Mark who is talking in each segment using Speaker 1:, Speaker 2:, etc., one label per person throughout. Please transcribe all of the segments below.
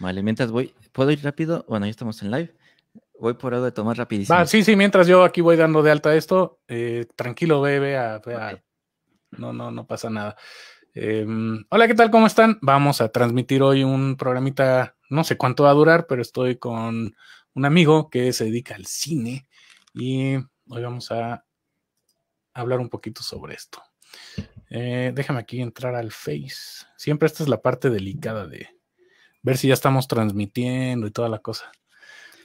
Speaker 1: Vale, mientras voy, ¿puedo ir rápido? Bueno, ya estamos en live. Voy por algo de tomar rapidísimo. Ah, sí, sí,
Speaker 2: mientras yo aquí voy dando de alta esto, eh, tranquilo, bebé. A, no, no, no pasa nada. Em, hola, ¿qué tal? ¿Cómo están? Vamos a transmitir hoy un programita, no sé cuánto va a durar, pero estoy con un amigo que se dedica al cine y hoy vamos a hablar un poquito sobre esto. Eh, déjame aquí entrar al Face. Siempre esta es la parte delicada de, ver si ya estamos transmitiendo y toda la cosa.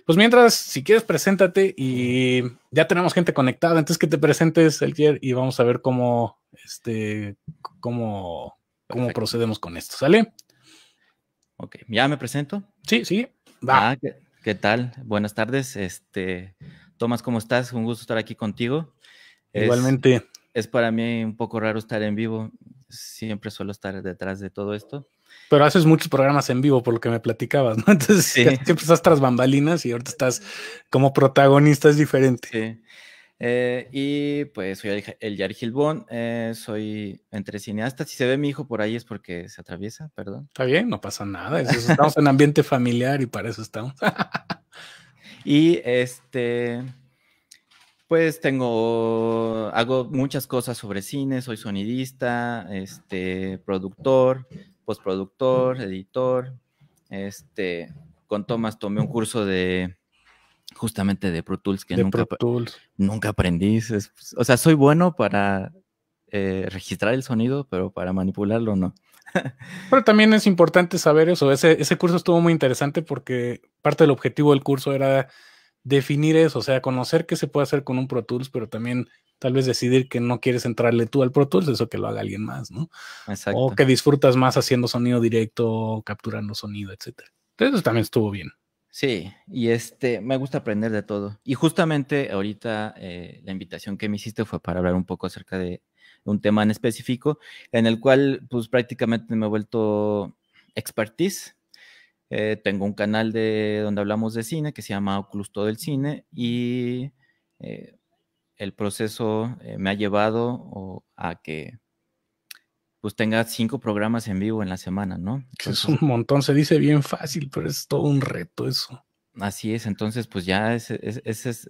Speaker 2: Pues mientras, si quieres, preséntate y ya tenemos gente conectada, entonces que te presentes, Elkier, y vamos a ver cómo, este, cómo, cómo procedemos con esto, ¿sale?
Speaker 1: Ok, ¿ya me presento? Sí, sí, va. Ah, ¿qué, tal? Buenas tardes, este, Tomás, ¿cómo estás? Un gusto estar aquí contigo. Igualmente. es para mí un poco raro estar en vivo, siempre suelo estar detrás de todo esto.
Speaker 2: Pero haces muchos programas en vivo, por lo que me platicabas, ¿no? Entonces, siempre estás tras bambalinas y ahorita estás como protagonista, es diferente.
Speaker 1: Sí. Eh, y pues soy el, Yar Gilbón, eh, soy entre cineastas. Si se ve mi hijo por ahí es porque se atraviesa, perdón. Está bien, no pasa nada. estamos en
Speaker 2: ambiente familiar y para eso estamos.
Speaker 1: y este, pues tengo, hago muchas cosas sobre cine, soy sonidista, este, productor, postproductor, editor, este, con Tomás tomé un curso de justamente de Pro Tools que nunca, nunca aprendí. o sea, soy bueno para eh, registrar el sonido, pero para manipularlo no. pero también es importante saber eso. Ese, ese curso estuvo
Speaker 2: muy interesante porque parte del objetivo del curso era definir eso, o sea, conocer qué se puede hacer con un Pro Tools, pero también Tal vez decidir que no quieres entrarle tú al Pro Tools, eso que lo haga alguien más, ¿no? Exacto. O que disfrutas más haciendo sonido directo, capturando sonido, etcétera.
Speaker 1: Entonces eso también estuvo bien. Sí, y este, me gusta aprender de todo. Y justamente ahorita eh, la invitación que me hiciste fue para hablar un poco acerca de un tema en específico, en el cual pues prácticamente me he vuelto expertise. Eh, tengo un canal de donde hablamos de cine que se llama Oculus Todo el Cine y eh, el proceso eh, me ha llevado a que pues tenga cinco programas en vivo en la semana, ¿no?
Speaker 2: es un montón, se dice bien fácil, pero es todo un reto eso.
Speaker 1: Así es, entonces pues ya ese es,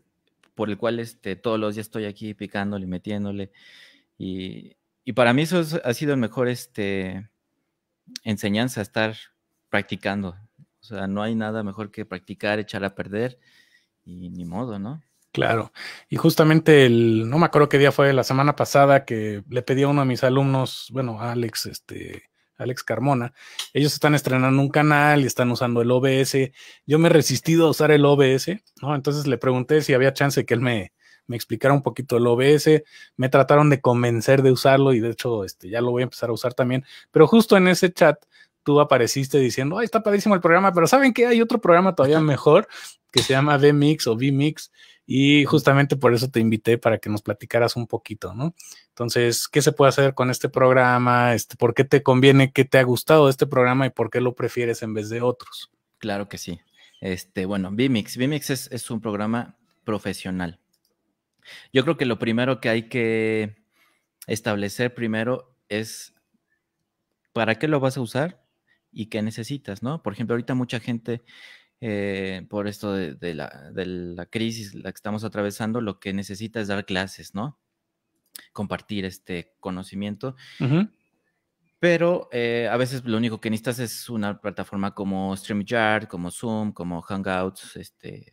Speaker 1: por el cual este, todos los días estoy aquí picándole, metiéndole. Y, para mí eso ha sido el mejor este, enseñanza, estar practicando. O sea, no hay nada mejor que practicar, echar a perder y ni modo, ¿no?
Speaker 2: Claro. Y justamente el, no me acuerdo qué día fue, la semana pasada que le pedí a uno de mis alumnos, bueno, Alex, este, Alex Carmona, ellos están estrenando un canal y están usando el OBS. Yo me he resistido a usar el OBS, ¿no? Entonces le pregunté si había chance que él me, me explicara un poquito el OBS. Me trataron de convencer de usarlo y de hecho, este, ya lo voy a empezar a usar también. Pero justo en ese chat tú apareciste diciendo, ay, está padrísimo el programa, pero ¿saben que Hay otro programa todavía mejor que se llama VMIX o VMIX y justamente por eso te invité para que nos platicaras un poquito, ¿no? Entonces, ¿qué se puede hacer con este programa? Este, ¿Por qué te conviene? ¿Qué te ha gustado este programa y por qué lo prefieres en vez de otros?
Speaker 1: Claro que sí. Este, bueno, VMIX. VMIX es un programa profesional. Yo creo que lo primero que hay que establecer primero es para qué lo vas a usar y qué necesitas, ¿no? Por ejemplo, ahorita mucha gente, eh, por esto de, la, crisis la que estamos atravesando, lo que necesita es dar clases, ¿no? Compartir este conocimiento. Pero eh, a veces lo único que necesitas es una plataforma como StreamYard, como Zoom, como Hangouts, este,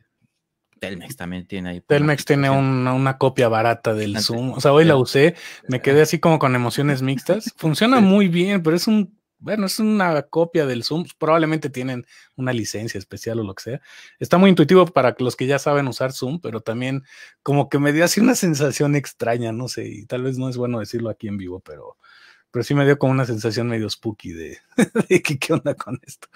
Speaker 1: Telmex también tiene ahí. Telmex
Speaker 2: tiene una, una, copia barata del Zoom. O sea, hoy la usé, me quedé así como con emociones mixtas. Funciona muy bien, pero es un bueno, es una copia del Zoom, pues, probablemente tienen una licencia especial o lo que sea. Está muy intuitivo para los que ya saben usar Zoom, pero también como que me dio así una sensación extraña, no sé, y tal vez no es bueno decirlo aquí en vivo, pero, pero sí me dio como una sensación medio spooky de, qué onda con esto.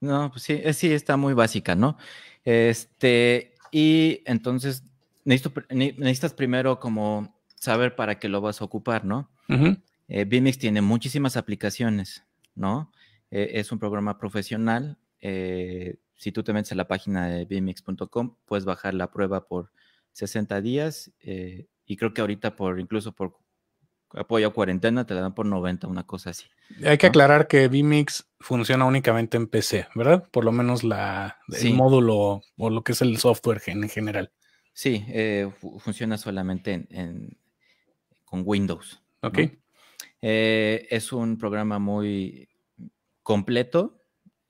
Speaker 1: No, pues sí, sí, está muy básica, ¿no? Este, y entonces necesitas primero como saber para qué lo vas a ocupar, ¿no? Uh tiene muchísimas aplicaciones. ¿no? Eh, es un programa profesional. Eh, si tú te metes a la página de bimix.com, puedes bajar la prueba por 60 días eh, y creo que ahorita por incluso por apoyo a cuarentena te la dan por 90, una cosa así. Hay que
Speaker 2: aclarar que Bimix funciona únicamente en PC, ¿verdad? Por lo menos la, el módulo o lo que es el software en general. Sí,
Speaker 1: funciona solamente en, con Windows. Ok. Eh, es un programa muy completo,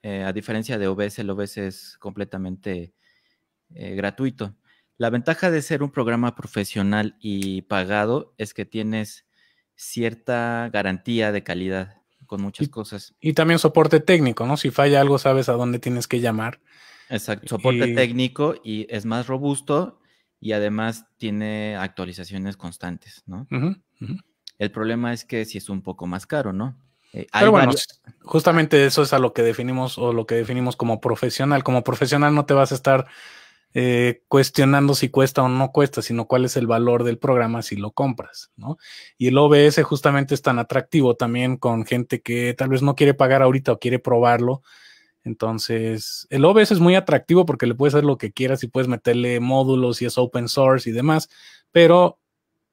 Speaker 1: eh, a diferencia de OBS, el OBS es completamente eh, gratuito. La ventaja de ser un programa profesional y pagado es que tienes cierta garantía de calidad con muchas cosas.
Speaker 2: Y también soporte técnico, ¿no? Si falla algo, sabes a dónde tienes
Speaker 1: que llamar. Exacto, soporte técnico y es más robusto y además tiene actualizaciones constantes, ¿no? El problema es que si es un poco más caro, ¿no? Eh, pero bueno,
Speaker 2: justamente eso es a lo que definimos o lo que definimos como profesional. Como profesional no te vas a estar eh, cuestionando si cuesta o no cuesta, sino cuál es el valor del programa si lo compras, ¿no? Y el OBS justamente es tan atractivo también con gente que tal vez no quiere pagar ahorita o quiere probarlo. Entonces, el OBS es muy atractivo porque le puedes hacer lo que quieras y puedes meterle módulos y es open source y demás, pero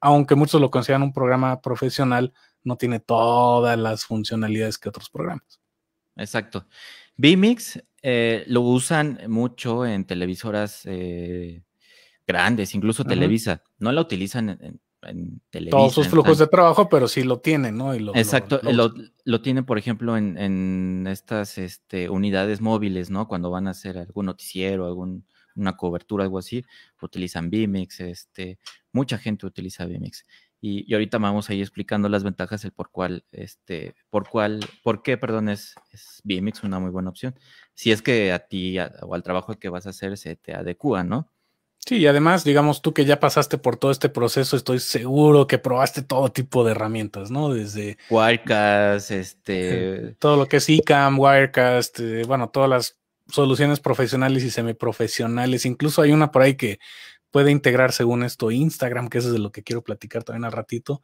Speaker 2: aunque muchos lo consideran un programa profesional, no tiene todas las funcionalidades que otros programas.
Speaker 1: Exacto. vMix eh, lo usan mucho en televisoras eh, grandes, incluso Televisa. No la utilizan en, en, Todos sus flujos de
Speaker 2: trabajo, pero sí lo tienen, ¿no? Exacto. Lo,
Speaker 1: tiene, tienen, por ejemplo, en, en estas este, unidades móviles, ¿no? Cuando van a hacer algún noticiero, algún una cobertura, algo así, utilizan bimix este, mucha gente utiliza vMix. Y, ahorita vamos a ir explicando las ventajas, el por cuál, este, por cuál, por qué, perdón, es, es una muy buena opción. Si es que a ti o al trabajo que vas a hacer se te adecua, ¿no?
Speaker 2: Sí, y además, digamos tú que ya pasaste por todo este proceso, estoy seguro que probaste todo tipo de herramientas, ¿no? Desde
Speaker 1: Wirecast, este.
Speaker 2: Todo lo que es ICAM, Wirecast, eh, bueno, todas las soluciones profesionales y semiprofesionales. Incluso hay una por ahí que puede integrar según esto Instagram, que eso es de lo que quiero platicar también al ratito.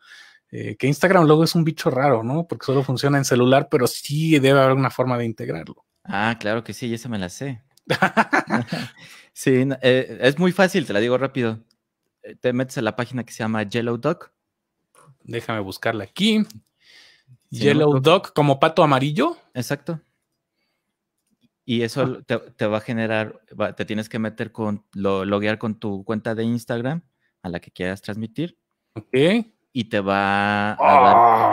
Speaker 2: Eh, que Instagram luego es un bicho raro, ¿no? Porque solo funciona en celular, pero sí debe haber una forma de integrarlo.
Speaker 1: Ah, claro que sí, esa me la sé. sí, eh, es muy fácil, te la digo rápido. Eh, te metes a la página que se llama Yellow Dog. Déjame buscarla aquí. Yellow Dog como pato amarillo. Exacto. Y eso ah. te, va a generar, te tienes que meter con, lo, loguear con tu cuenta de Instagram a la que quieras transmitir. Ok. Y te va a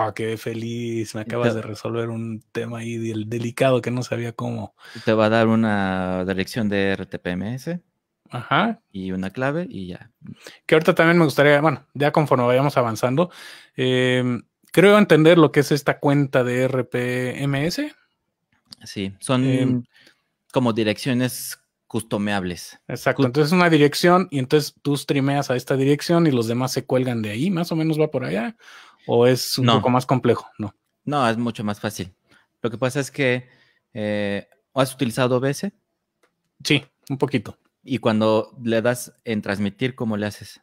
Speaker 1: ¡Ah! ¡Qué
Speaker 2: feliz! Me acabas de resolver un tema ahí delicado que no sabía cómo.
Speaker 1: Te va a dar una dirección de RTPMS. Ajá. Y una clave y ya.
Speaker 2: Que ahorita también me gustaría, bueno, ya conforme vayamos avanzando, em, creo entender lo que es esta cuenta de RPMS.
Speaker 1: Sí, son... Em, como direcciones customeables.
Speaker 2: Exacto. entonces entonces una dirección y entonces tú streameas a esta dirección y los demás se cuelgan de ahí, más o menos va por allá.
Speaker 1: ¿O es un poco más complejo? No. No, es mucho más fácil. Lo que pasa es que eh, ¿has utilizado OBS? Sí, un poquito. Y cuando le das en transmitir, ¿cómo le haces?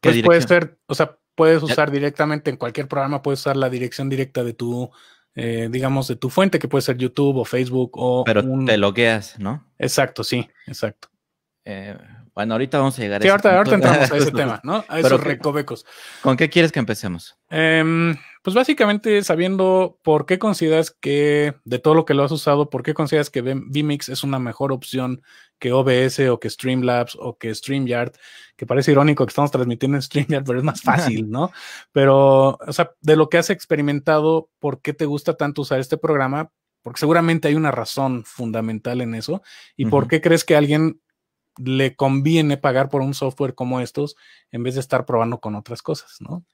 Speaker 1: Pues puedes ser,
Speaker 2: o sea, puedes usar directamente en cualquier programa, puedes usar la dirección directa de tu eh, digamos, de tu fuente, que puede ser YouTube o Facebook o... Pero un... te
Speaker 1: bloqueas, ¿no? Exacto, sí, exacto. Eh, bueno, ahorita vamos a llegar a ahorita, ahorita entramos a ese tema, ¿no? A esos recovecos. ¿Con qué quieres que empecemos?
Speaker 2: Em, pues básicamente sabiendo por qué consideras que, de todo lo que lo has usado, por qué consideras que vMix es una mejor opción que OBS o que Streamlabs o que StreamYard, que parece irónico que estamos transmitiendo en StreamYard, pero es más fácil, ¿no? Pero, o sea, de lo que has experimentado, ¿por qué te gusta tanto usar este programa? Porque seguramente hay una razón fundamental en eso. ¿Y por qué crees que alguien le conviene pagar por un software como estos en vez de estar probando con otras cosas, ¿no?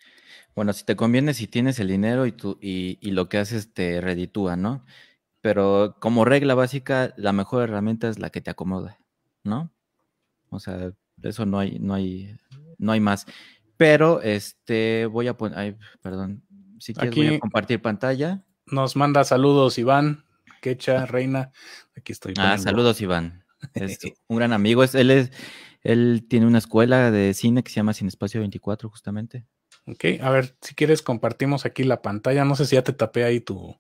Speaker 1: Bueno, si te conviene, si tienes el dinero y, tú, y, lo que haces te reditúa, ¿no? Pero como regla básica, la mejor herramienta es la que te acomoda, ¿no? O sea, eso no hay, no hay, no hay más. Pero este, voy a poner, perdón, si quieres voy a compartir pantalla.
Speaker 2: Nos manda saludos Iván, Quecha, Reina, aquí estoy. Ah, saludos
Speaker 1: Iván. Es un gran amigo. Es, él, es, él tiene una escuela de cine que se llama Sin Espacio 24, justamente. Ok, a
Speaker 2: ver, si quieres compartimos aquí la pantalla. No sé si ya te
Speaker 1: tapé ahí tu...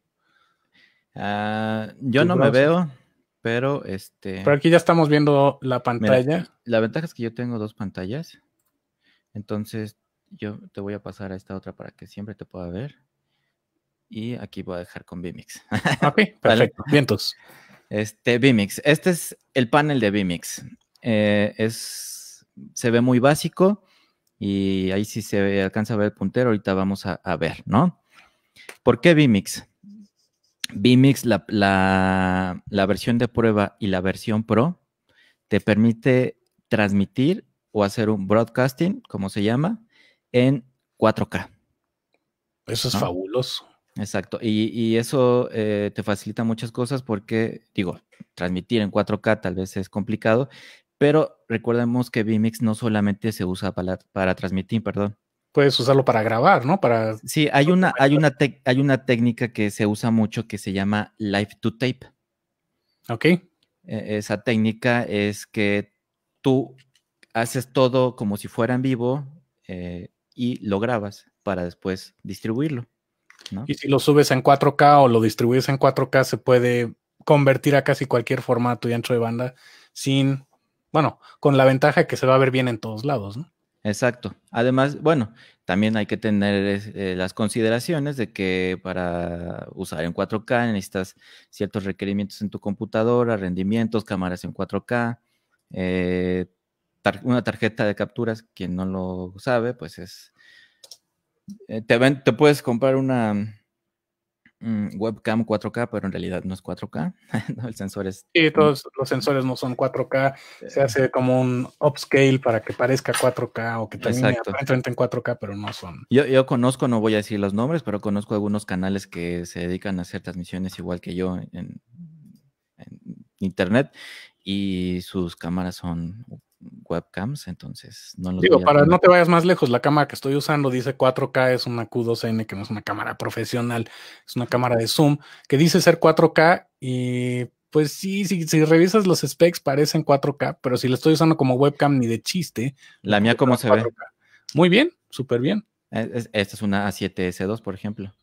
Speaker 1: Ah, yo no me veo, pero este... Pero aquí ya estamos viendo la pantalla. la ventaja es que yo tengo dos pantallas. Entonces, yo te voy a pasar a esta otra para que siempre te pueda ver. Y aquí voy a dejar con Vimix. Ok, perfecto. Vientos. Este, Vimix. Este es el panel de Vimix. Eh, es, se ve muy básico y ahí sí se alcanza a ver el puntero. Ahorita vamos a, ver, ¿no? ¿Por qué Vimix? Vimix, la, versión de prueba y la versión pro, te permite transmitir o hacer un broadcasting, como se llama, en 4K. Eso es
Speaker 2: fabuloso.
Speaker 1: Exacto, y, eso eh, te facilita muchas cosas porque, digo, transmitir en 4K tal vez es complicado, pero recordemos que VMix no solamente se usa para, para transmitir, perdón.
Speaker 2: Puedes usarlo para grabar, ¿no? Para...
Speaker 1: Sí, hay una, hay, una hay una técnica que se usa mucho que se llama Live to Tape. Ok. E, esa técnica es que tú haces todo como si fuera en vivo eh, y lo grabas para después distribuirlo. Y si lo
Speaker 2: subes en 4K o lo distribuyes en 4K, se puede convertir a casi cualquier formato y ancho de banda sin, bueno, con la ventaja que se va a ver bien en todos lados, ¿no?
Speaker 1: Exacto. Además, bueno, también hay que tener eh, las consideraciones de que para usar en 4K necesitas ciertos requerimientos en tu computadora, rendimientos, cámaras en 4K, eh, una tarjeta de capturas, quien no lo sabe, pues es eh, te, puedes comprar una mm, webcam 4K, pero en realidad no es 4K. el sensor es. Sí, todos
Speaker 2: los sensores no son 4K. Se eh, hace como un upscale para que parezca 4K o que también enfrenten en 4K, pero no son.
Speaker 1: Yo, conozco, no voy a decir los nombres, pero conozco algunos canales que se dedican a hacer transmisiones igual que yo en internet y sus cámaras son webcams, entonces no los Digo, para no te
Speaker 2: vayas más lejos, la cámara que estoy usando dice 4K, es una Q2N, que no es una cámara profesional, es una cámara de zoom, que dice ser 4K y pues sí, si, revisas los specs parecen 4K, pero si la estoy usando como webcam ni de chiste.
Speaker 1: La pues mía, ¿cómo se ve? Muy bien, súper bien. esta es una A7S2, por ejemplo.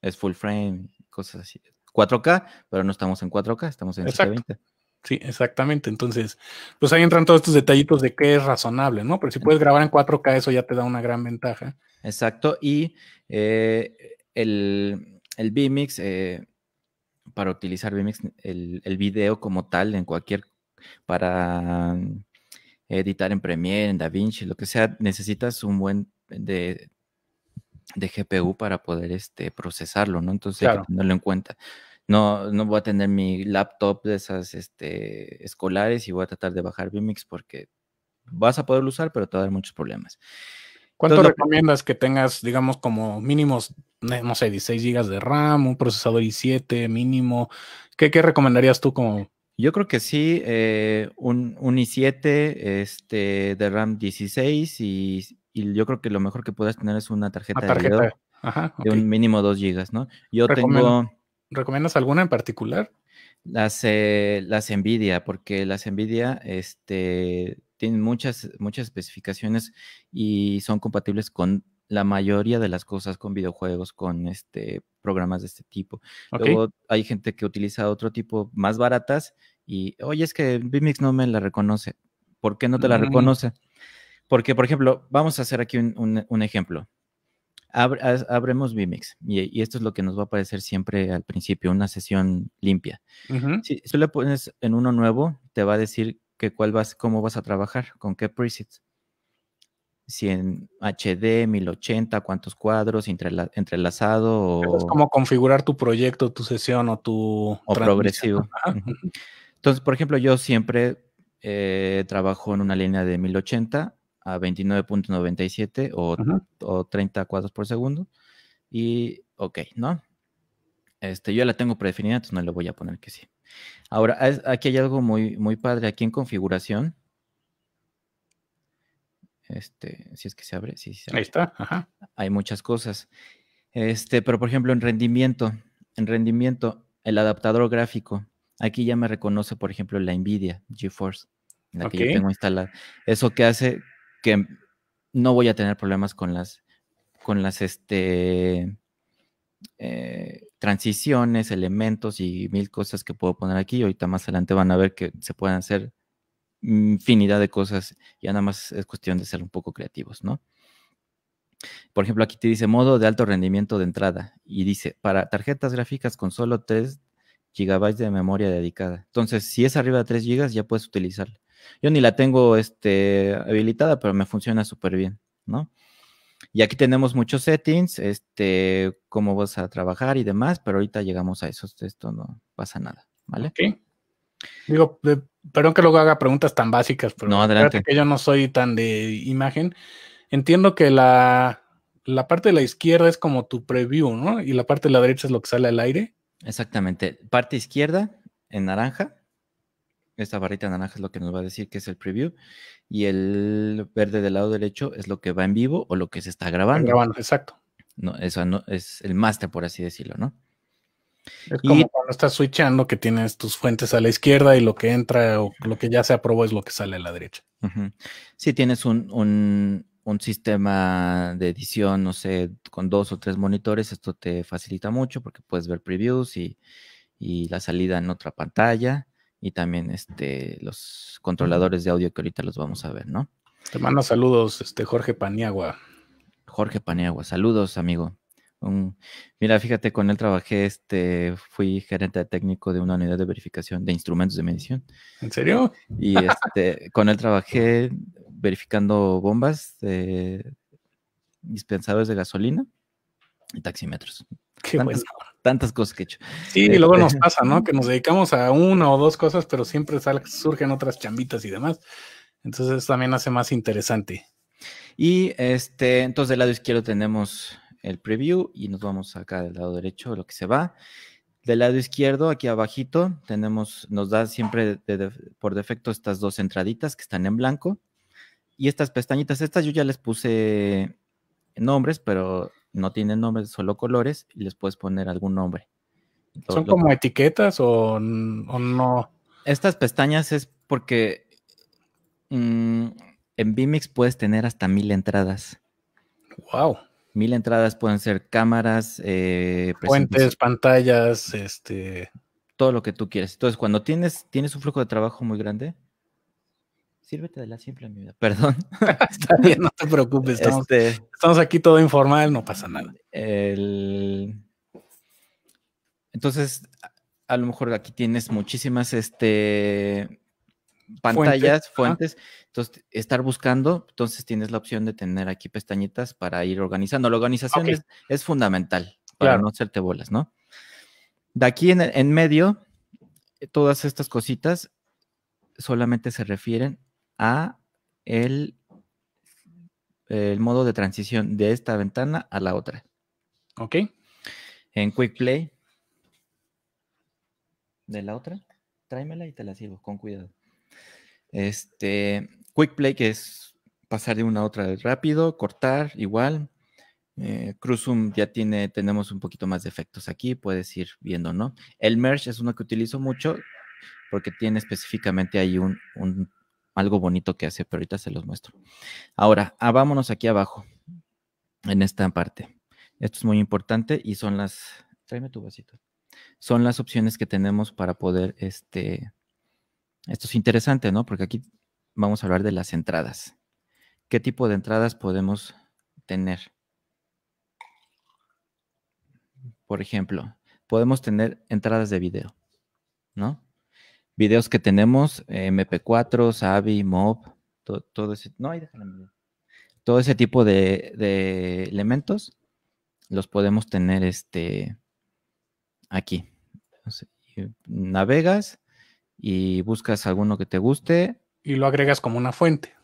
Speaker 1: Es full frame, cosas así. 4K, pero no estamos en 4K, estamos en Exacto. 720. Sí,
Speaker 2: exactamente. Entonces, pues ahí entran todos estos detallitos de qué es razonable, ¿no? Pero si puedes grabar en 4K, eso ya te da una gran ventaja.
Speaker 1: Exacto. Y eh, el, el eh, para utilizar VMIX, el, video como tal, en cualquier, para mm, editar en Premiere, en DaVinci, lo que sea, necesitas un buen de, GPU para poder este, procesarlo, ¿no? Entonces hay que en cuenta no, no voy a tener mi laptop de esas este, escolares y voy a tratar de bajar Vimix porque vas a poderlo usar, pero te va a dar muchos problemas. ¿Cuánto
Speaker 2: recomiendas que tengas, digamos, como mínimos, no sé, 16 GB de RAM, un procesador i7 mínimo? ¿Qué, recomendarías tú como
Speaker 1: yo creo que sí, eh, un, un, i7 este, de RAM 16 y, y, yo creo que lo mejor que puedas tener es una tarjeta, de un mínimo 2 GB, ¿no? Yo tengo ¿Recomiendas alguna en particular? Las, eh, las Nvidia, porque las Nvidia este, tienen muchas, muchas especificaciones y son compatibles con la mayoría de las cosas con videojuegos, con este, programas de este tipo. Luego hay gente que utiliza otro tipo más baratas y, oye, es que Vimix no me la reconoce. ¿Por qué no te la mm. reconoce? Porque, por ejemplo, vamos a hacer aquí un ejemplo abremos vMix y, esto es lo que nos va a aparecer siempre al principio, una sesión limpia. si, le pones en uno nuevo, te va a decir que cuál vas, cómo vas a trabajar, con qué presets. Si en HD, 1080, cuántos cuadros, entrelazado. Es como
Speaker 2: configurar tu proyecto, tu sesión o tu... progresivo.
Speaker 1: Entonces, por ejemplo, yo siempre eh, trabajo en una línea de 1080 a 29.97 o, 30 cuadros por segundo. Y ok, ¿no? Este, yo la tengo predefinida, entonces no le voy a poner que sí. Ahora, aquí hay algo muy, muy padre. Aquí en configuración. Este, si es que se abre, sí, Ahí está. Ajá. Hay muchas cosas. Este, pero por ejemplo, en rendimiento, en rendimiento, el adaptador gráfico. Aquí ya me reconoce, por ejemplo, la NVIDIA GeForce, la que yo tengo instalada. Eso que hace que no voy a tener problemas con las, con las este, eh, transiciones, elementos y mil cosas que puedo poner aquí. Ahorita más adelante van a ver que se pueden hacer infinidad de cosas. y nada más es cuestión de ser un poco creativos, ¿no? Por ejemplo, aquí te dice modo de alto rendimiento de entrada y dice para tarjetas gráficas con solo 3 GB de memoria dedicada. Entonces, si es arriba de 3 GB, ya puedes utilizarla. Yo ni la tengo este, habilitada, pero me funciona súper bien, ¿no? Y aquí tenemos muchos settings, este, cómo vas a trabajar y demás, pero ahorita llegamos a eso, esto no pasa nada, ¿vale?
Speaker 2: Digo, perdón que luego haga preguntas tan básicas, porque no, adelante. yo no soy tan de imagen. Entiendo que la, la parte de la izquierda es como tu preview, ¿no? Y la parte de la derecha es lo que
Speaker 1: sale al aire. Exactamente. Parte izquierda en naranja esta barrita naranja es lo que nos va a decir que es el preview. Y el verde del lado derecho es lo que va en vivo o lo que se está grabando. exacto. No, eso no, es el máster, por así decirlo, ¿no?
Speaker 2: Es como cuando estás switchando que tienes tus fuentes a la izquierda y lo que entra o lo que ya se aprobó es lo que sale a la derecha.
Speaker 1: Si tienes un, sistema de edición, no sé, con dos o tres monitores, esto te facilita mucho porque puedes ver previews y, y la salida en otra pantalla y también este, los controladores de audio que ahorita los vamos a ver, ¿no? Te
Speaker 2: saludos, este Jorge Paniagua.
Speaker 1: Jorge Paniagua, saludos, amigo. mira, fíjate, con él trabajé, este, fui gerente técnico de una unidad de verificación de instrumentos de medición. ¿En serio? Y este, con él trabajé verificando bombas, de dispensadores de gasolina y taximetros. Qué bueno
Speaker 2: tantas cosas que he hecho. Sí, y luego nos pasa, ¿no? Que nos dedicamos a una o dos cosas, pero siempre sal, surgen
Speaker 1: otras chambitas y demás. Entonces también hace más interesante. Y este, entonces del lado izquierdo tenemos el preview y nos vamos acá del lado derecho, lo que se va. Del lado izquierdo, aquí abajito, tenemos, nos da siempre por defecto estas dos entraditas que están en blanco. Y estas pestañitas, estas yo ya les puse nombres, pero no tienen nombres, solo colores, y les puedes poner algún nombre. ¿Son como
Speaker 2: etiquetas o, no?
Speaker 1: Estas pestañas es porque mm, en Vimix puedes tener hasta mil entradas. ¡Wow! Mil entradas pueden ser cámaras, puentes eh, pantallas, este. Todo lo que tú quieres. Entonces, cuando tienes, tienes un flujo de trabajo muy grande, Sírvete de la simple vida, perdón. Está bien, no te preocupes. Este, estamos, aquí todo informal, no pasa nada. entonces, a lo mejor aquí tienes muchísimas este, pantallas, fuentes. Entonces, estar buscando, entonces tienes la opción de tener aquí pestañitas para ir organizando. La organización es, fundamental para no hacerte bolas, ¿no? De aquí en, en medio, todas estas cositas solamente se refieren a el, modo de transición de esta ventana a la otra. Ok. En Quick Play. De la otra, tráemela y te la sirvo, con cuidado. Este, Quick Play, que es pasar de una a otra rápido, cortar igual. Eh, ya tiene, tenemos un poquito más de efectos aquí, puedes ir viendo, ¿no? El Merge es uno que utilizo mucho porque tiene específicamente ahí un, un algo bonito que hace, pero ahorita se los muestro. Ahora, ah, vámonos aquí abajo, en esta parte. Esto es muy importante y son las, tráeme tu vasito. Son las opciones que tenemos para poder, este, esto es interesante, ¿no? Porque aquí vamos a hablar de las entradas. ¿Qué tipo de entradas podemos tener? Por ejemplo, podemos tener entradas de video, ¿no? videos que tenemos, eh, MP4, Savi, Mob, todo, todo ese. tipo de, elementos los podemos tener este, aquí. navegas y buscas alguno que te guste. Y lo agregas como una fuente.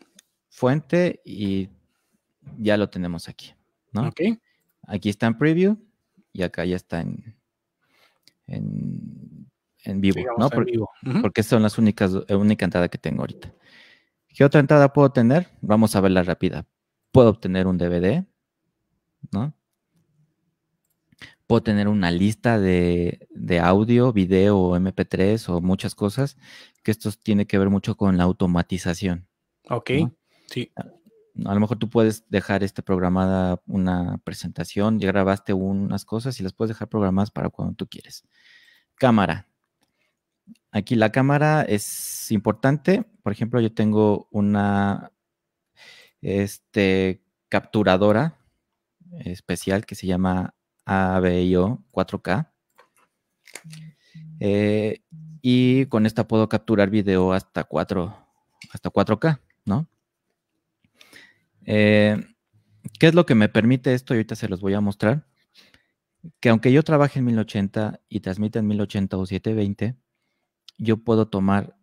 Speaker 1: Fuente y ya lo tenemos aquí. Aquí está en preview y acá ya está en en vivo, ¿no? Porque, son las únicas, la eh, única entrada que tengo ahorita. ¿Qué otra entrada puedo tener? Vamos a verla rápida. Puedo obtener un DVD, ¿no? Puedo tener una lista de, audio, video, MP3 o muchas cosas, que esto tiene que ver mucho con la automatización. Ok, sí. Ah, a lo mejor tú puedes dejar esta programada una presentación, ya grabaste unas cosas y las puedes dejar programadas para cuando tú quieres. Cámara, aquí la cámara es importante. Por ejemplo, yo tengo una este, capturadora especial que se llama ABIO 4K. Eh, y con esta puedo capturar video hasta 4, hasta 4K, ¿no? Eh, ¿Qué es lo que me permite esto? Y ahorita se los voy a mostrar. Que aunque yo trabaje en 1080 y transmita en 1080 o 720, yo puedo tomar,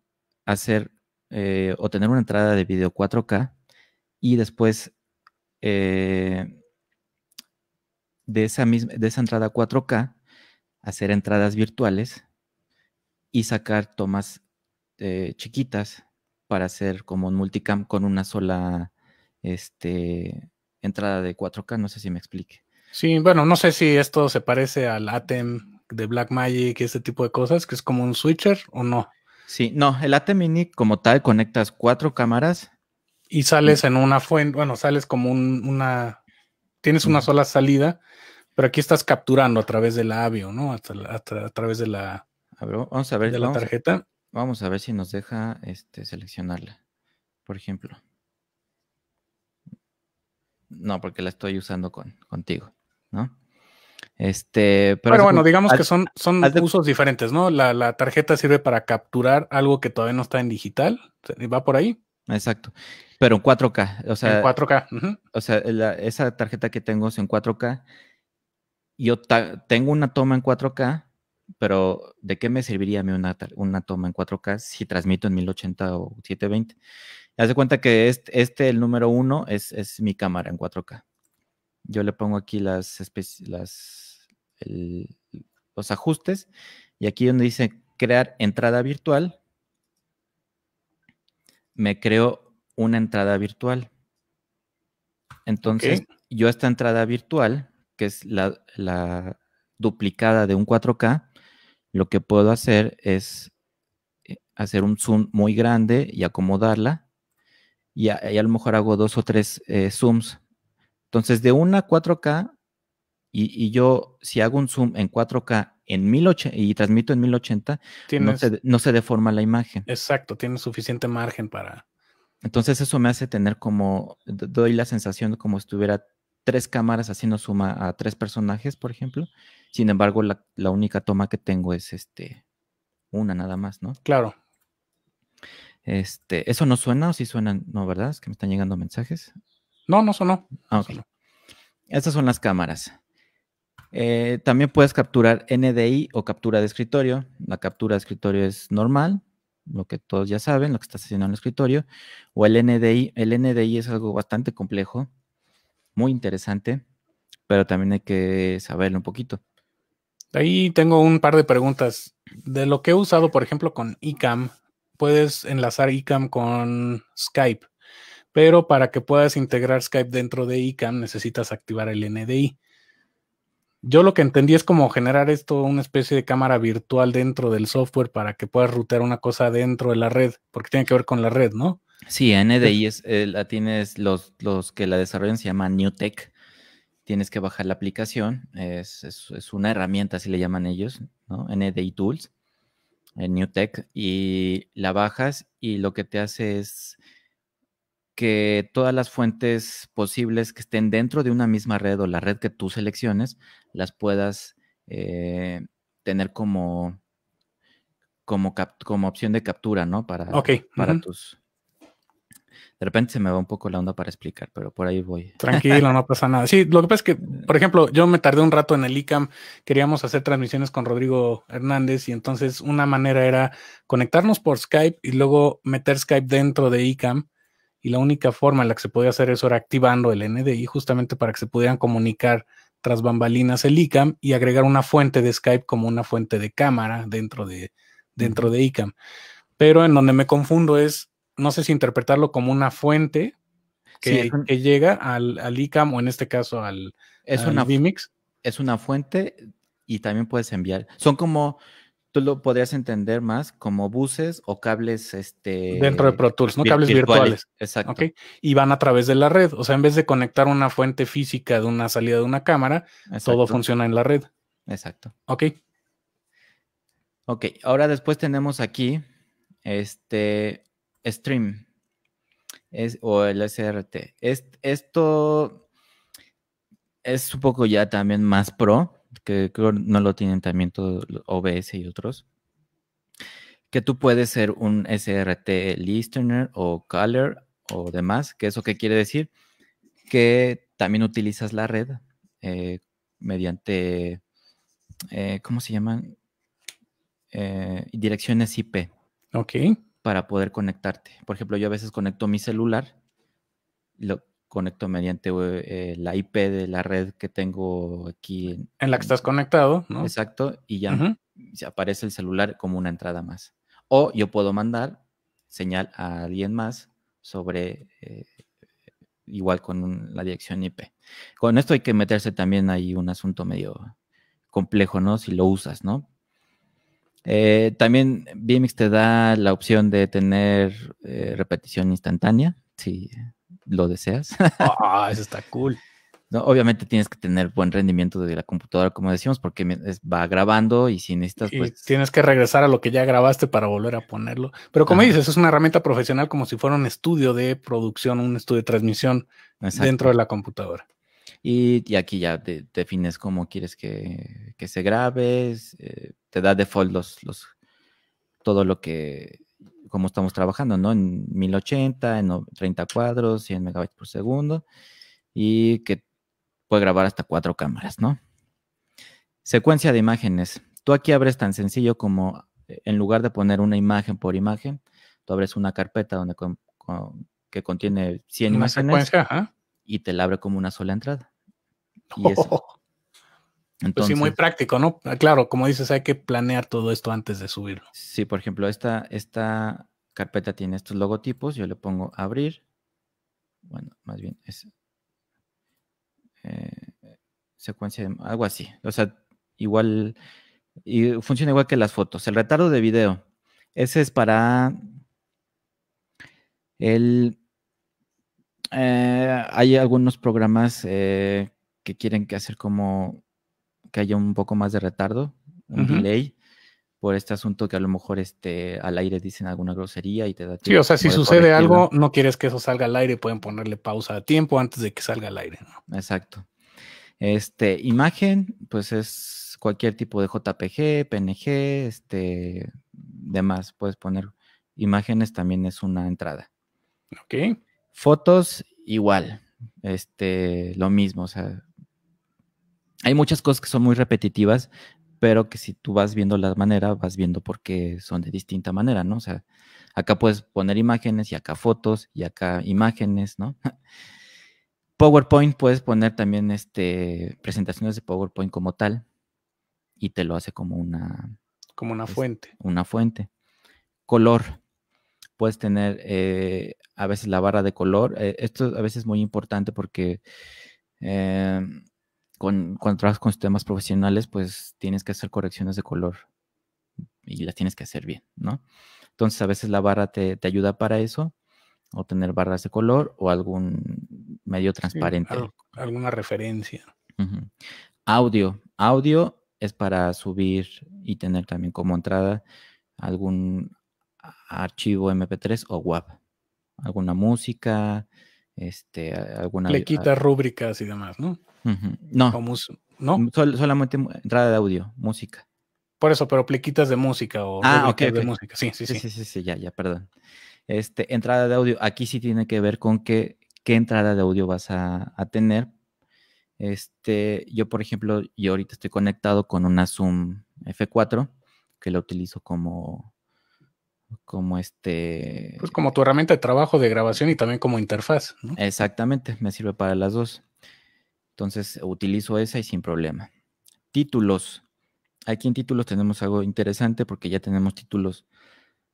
Speaker 1: hacer eh, o tener una entrada de video 4K y después eh, de, esa misma, de esa entrada 4K hacer entradas virtuales y sacar tomas eh, chiquitas para hacer como un multicam con una sola este, entrada de 4K. No sé si me explique.
Speaker 2: Sí, bueno, no sé si esto se parece al ATEM de Black Magic y ese tipo de cosas, que es como un switcher o no. Sí, no, el AT Mini como
Speaker 1: tal conectas cuatro cámaras.
Speaker 2: Y sales mm. en una fuente, bueno, sales como una, tienes una mm. sola salida, pero aquí estás capturando a través del la AVIO, ¿no? Hasta, a través de la,
Speaker 1: vamos a ver, de la tarjeta. vamos a ver si nos deja este, seleccionarla, por ejemplo. No, porque la estoy usando con, contigo, ¿no? Este, pero, bueno, digamos que son,
Speaker 2: son usos diferentes, ¿no? La, tarjeta sirve para capturar algo que todavía no está en digital,
Speaker 1: va por ahí. Exacto, pero en 4K, o sea. En 4K. O sea, esa tarjeta que tengo es en 4K. Yo tengo una toma en 4K, pero ¿de qué me serviría a mí una, toma en 4K si transmito en 1080 o 720? Haz de cuenta que este, el número uno, es, mi cámara en 4K. Yo le pongo aquí las, las los ajustes y aquí donde dice crear entrada virtual, me creo una entrada virtual. Entonces, yo esta entrada virtual, que es la, duplicada de un 4K, lo que puedo hacer es eh, hacer un zoom muy grande y acomodarla. Y a, a lo mejor hago dos o tres eh, zooms. Entonces, de una 4K y, yo, si hago un zoom en 4K en 1080, y transmito en 1080, no, se, deforma la imagen.
Speaker 2: Exacto, tiene suficiente
Speaker 1: margen para. Entonces, eso me hace tener como. Doy la sensación de como si tuviera tres cámaras haciendo suma a tres personajes, por ejemplo. Sin embargo, la, única toma que tengo es este. Una nada más, ¿no? Claro, este, ¿Eso no suena o sí suenan? No, ¿verdad? Es que me están llegando mensajes. No, no sonó. Ah, Estas son las cámaras. Eh, también puedes capturar NDI o captura de escritorio. La captura de escritorio es normal, lo que todos ya saben, lo que estás haciendo en el escritorio. O el NDI. El NDI es algo bastante complejo, muy interesante, pero también hay que saberlo un poquito. Ahí
Speaker 2: tengo un par de preguntas. De lo que he usado, por ejemplo, con ICAM, puedes enlazar ICAM con Skype, pero para que puedas integrar Skype dentro de ICAM necesitas activar el NDI. Yo lo que entendí es como generar esto, una especie de cámara virtual dentro del software para que puedas rutear una cosa dentro de la red, porque tiene que ver con la red, ¿no?
Speaker 1: Sí, NDI es, eh, la tienes, los, los que la desarrollan se llama NewTek. Tienes que bajar la aplicación, es, una herramienta, así le llaman ellos, ¿no? NDI Tools, en NewTek, y la bajas y lo que te hace es que todas las fuentes posibles que estén dentro de una misma red o la red que tú selecciones, las puedas eh, tener como, como, como, opción de captura, ¿no? Para, tus... De repente se me va un poco la onda para explicar, pero por ahí voy. Tranquilo,
Speaker 2: no pasa nada. Sí, lo que pasa es que, por ejemplo, yo me tardé un rato en el ICAM, queríamos hacer transmisiones con Rodrigo Hernández y entonces una manera era conectarnos por Skype y luego meter Skype dentro de ICAM y la única forma en la que se podía hacer eso era activando el NDI justamente para que se pudieran comunicar tras bambalinas el ICAM y agregar una fuente de Skype como una fuente de cámara dentro de, dentro de ICAM. Pero en donde me confundo es, no sé si interpretarlo como una fuente que, llega al, ICAM
Speaker 1: o en este caso al, es una, VMix. Es una fuente y también puedes enviar. Son como, tú lo podrías entender más como buses o cables este dentro de Pro Tools, no cables virtuales. Exacto. Y van a través de la red, o sea, en vez de conectar una
Speaker 2: fuente física de una salida de una cámara, todo funciona en la red. Exacto. Ok.
Speaker 1: Ok, ahora después tenemos aquí este stream es, o el SRT. esto es un poco ya también más pro, que no lo tienen también todo OBS y otros, que tú puedes ser un SRT listener o color o demás, que eso qué quiere decir que también utilizas la red eh, mediante, eh, ¿cómo se llaman? Eh, direcciones IP. Ok. Para poder conectarte. Por ejemplo, yo a veces conecto mi celular, lo, conecto mediante eh, la IP de la red que tengo aquí. En, la que estás conectado, ¿no? Exacto, y ya aparece el celular como una entrada más. O yo puedo mandar señal a alguien más sobre eh, igual con la dirección IP. Con esto hay que meterse también ahí un asunto medio complejo, ¿no? Si lo usas, ¿no? Eh, también BMX te da la opción de tener repetición instantánea, sí lo deseas.
Speaker 2: Ah, eso está cool.
Speaker 1: No, obviamente tienes que tener buen rendimiento de la computadora, como decimos, porque va grabando y si necesitas. pues...
Speaker 2: tienes que regresar a lo que ya grabaste para volver a ponerlo. Pero como dices, es una herramienta profesional como si fuera un estudio de producción, un estudio de transmisión dentro de la computadora.
Speaker 1: Y, aquí ya defines cómo quieres que, se grabe, eh, te da default los, todo lo que como estamos trabajando, ¿no? En 1080, en 30 cuadros, 100 megabytes por segundo y que puede grabar hasta cuatro cámaras, ¿no? Secuencia de imágenes. Tú aquí abres tan sencillo como eh, en lugar de poner una imagen por imagen, tú abres una carpeta donde que contiene 100 imágenes y te la abre como una sola entrada. Y eso, oh. Pues sí, muy
Speaker 2: práctico, ¿no?
Speaker 1: Ah, claro, como dices, hay que planear todo esto antes de subirlo. Sí, por ejemplo, esta, esta carpeta tiene estos logotipos, yo le pongo abrir. Bueno, más bien es eh, secuencia, de, algo así. O sea, igual, y funciona igual que las fotos. El retardo de video, ese es para el... Eh, hay algunos programas eh, que quieren que hacer como que haya un poco más de retardo, un delay, por este asunto que a lo mejor este, al aire dicen alguna grosería y te da tiempo. Sí, o sea, si sucede algo,
Speaker 2: no quieres que eso salga al aire, pueden ponerle pausa a tiempo antes de que salga al aire.
Speaker 1: Exacto. Este, imagen, pues es cualquier tipo de JPG, PNG, este, demás. Puedes poner imágenes, también es una entrada. Ok. Fotos, igual. Este, lo mismo, o sea, hay muchas cosas que son muy repetitivas, pero que si tú vas viendo la manera, vas viendo por qué son de distinta manera, ¿no? O sea, acá puedes poner imágenes y acá fotos y acá imágenes, ¿no? PowerPoint puedes poner también este, presentaciones de PowerPoint como tal y te lo hace como una... Como una fuente. Una fuente. Color. Puedes tener eh, a veces la barra de color. Eh, esto a veces es muy importante porque em, con, cuando trabajas con sistemas profesionales, pues tienes que hacer correcciones de color y las tienes que hacer bien, ¿no? Entonces a veces la barra te, ayuda para eso, o tener barras de color o algún medio transparente.
Speaker 2: alguna referencia.
Speaker 1: Audio. Audio es para subir y tener también como entrada algún archivo MP3 o WAV. Alguna música, este, alguna... Le
Speaker 2: rúbricas y demás, ¿no?
Speaker 1: No. solamente entrada de audio, música.
Speaker 2: Por eso, pero plequitas de música o ah, de música. Sí sí sí, sí sí
Speaker 1: sí, sí, ya, ya, perdón. Este, entrada de audio, aquí sí tiene que ver con qué, qué entrada de audio vas a, a, tener. Este, yo, por ejemplo, yo ahorita estoy conectado con una Zoom F4 que la utilizo como, como este... Pues como tu herramienta de trabajo, de grabación y también como interfaz. ¿no? Exactamente, me sirve para las dos. Entonces utilizo esa y sin problema. Títulos. Aquí en títulos tenemos algo interesante porque ya tenemos títulos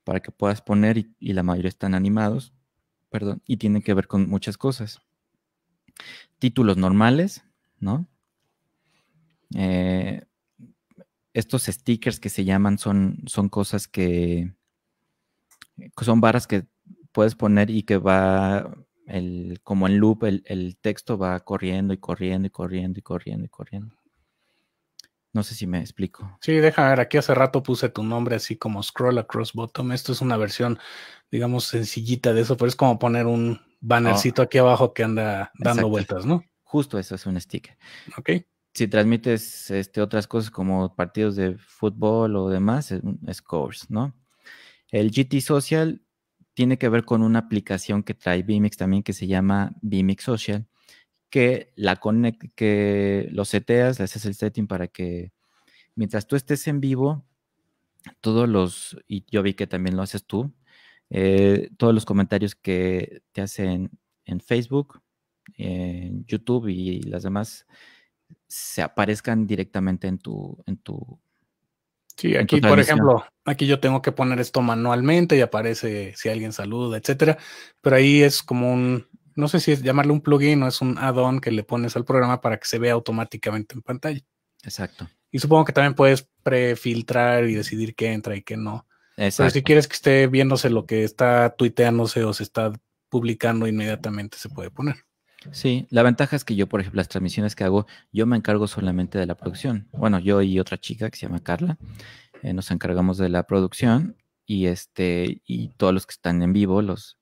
Speaker 1: para que puedas poner y, la mayoría están animados, perdón, y tienen que ver con muchas cosas. Títulos normales, ¿no? Eh, estos stickers que se llaman son, son cosas que, son barras que puedes poner y que va el, como en loop, el, texto va corriendo y corriendo y corriendo y corriendo y corriendo. No sé si me explico. Sí, deja
Speaker 2: ver, aquí hace rato puse tu nombre así como scroll across bottom. Esto es una versión, digamos, sencillita de eso, pero es como poner un bannercito ah. aquí abajo que anda dando vueltas, ¿no?
Speaker 1: Justo eso es un sticker. Ok. Si transmites este, otras cosas como partidos de fútbol o demás, es scores, ¿no? El GT Social tiene que ver con una aplicación que trae Bimix también que se llama Bimix Social, que la que lo seteas, haces el setting para que mientras tú estés en vivo, todos los, y yo vi que también lo haces tú, eh, todos los comentarios que te hacen en Facebook, en YouTube y las demás se aparezcan directamente en tu, en tu Sí, aquí, por ejemplo,
Speaker 2: aquí yo tengo que poner esto manualmente y aparece si alguien saluda, etcétera. Pero ahí es como un, no sé si es llamarle un plugin o es un add-on que le pones al programa para que se vea automáticamente en pantalla. Exacto. Y supongo que también puedes prefiltrar y decidir qué entra y qué no. Exacto. Pero si quieres que esté viéndose lo que está tuiteándose o se está publicando inmediatamente, se puede poner.
Speaker 1: Sí, la ventaja es que yo, por ejemplo, las transmisiones que hago, yo me encargo solamente de la producción. Bueno, yo y otra chica que se llama Carla, eh, nos encargamos de la producción y este y todos los que están en vivo, los,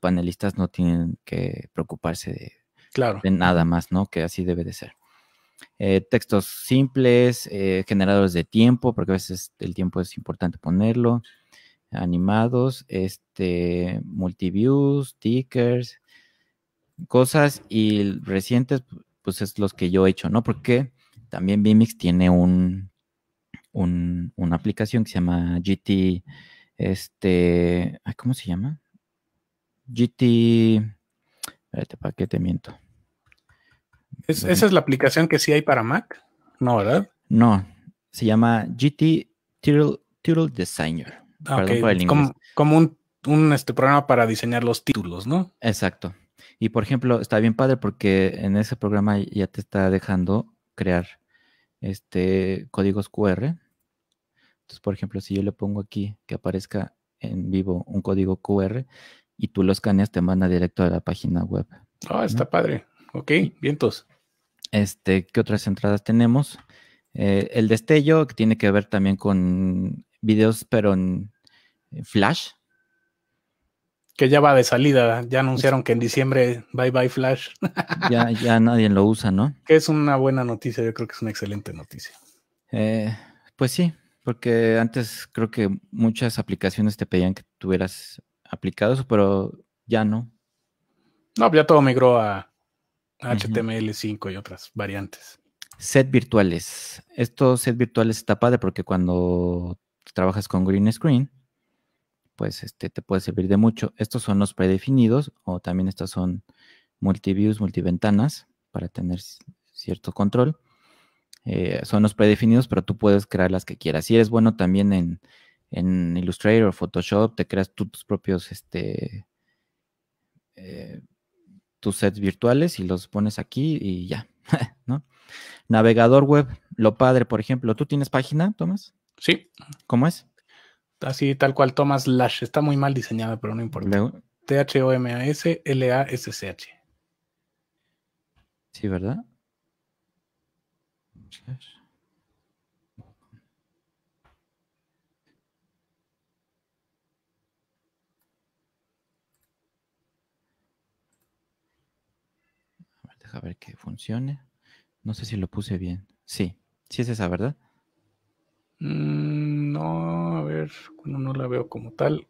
Speaker 1: panelistas no tienen que preocuparse de, nada más, ¿no? Que así debe de ser. Eh, textos simples, eh, generadores de tiempo, porque a veces el tiempo es importante ponerlo, animados, este, multiviews, tickers, cosas y recientes, pues es los que yo he hecho, ¿no? Porque también Vimix tiene un, un, una aplicación que se llama GT, este, ¿cómo se llama? GT, espérate, ¿para qué te miento?
Speaker 2: ¿Esa es la aplicación que sí hay para Mac?
Speaker 1: No, ¿verdad? No, se llama GT Title Designer. Ah,
Speaker 2: como, un, un, este programa para diseñar los títulos,
Speaker 1: ¿no? Exacto. Y por ejemplo, está bien padre porque en ese programa ya te está dejando crear este códigos QR. Entonces, por ejemplo, si yo le pongo aquí que aparezca en vivo un código QR y tú lo escaneas, te manda directo a la página web. Ah, está padre. Ok, vientos. Este, ¿qué otras entradas tenemos? Eh, el destello, que tiene que ver también con videos, pero en flash,
Speaker 2: que ya va de salida. Ya anunciaron que en diciembre bye bye Flash.
Speaker 1: ya, ya nadie lo usa, ¿no?
Speaker 2: Que es una buena noticia, yo creo que es una excelente noticia.
Speaker 1: Eh, pues sí, porque antes creo que muchas aplicaciones te pedían que tuvieras aplicado eso, pero ya no.
Speaker 2: No, ya todo migró a HTML5 y otras variantes.
Speaker 1: Set virtuales. Esto set virtuales está padre porque cuando trabajas con green screen, pues este te puede servir de mucho. Estos son los predefinidos o también estas son multiviews, multiventanas para tener cierto control. Eh, son los predefinidos, pero tú puedes crear las que quieras. Si eres bueno también en, en Illustrator, Photoshop, te creas tus propios, este, eh, tus sets virtuales y los pones aquí y ya, ¿no? Navegador web, lo padre, por ejemplo, ¿tú tienes página, Tomás? Sí. ¿Cómo es?
Speaker 2: Así tal cual Thomas Lash. Está muy mal diseñada, pero no importa. T-H-O-M-A-S-L-A-S-C-H.
Speaker 1: Sí, ¿verdad? A ver, deja ver que funcione. No sé si lo puse bien. Sí, sí es esa, ¿verdad?
Speaker 2: Mm, no, a ver, no, la veo como tal.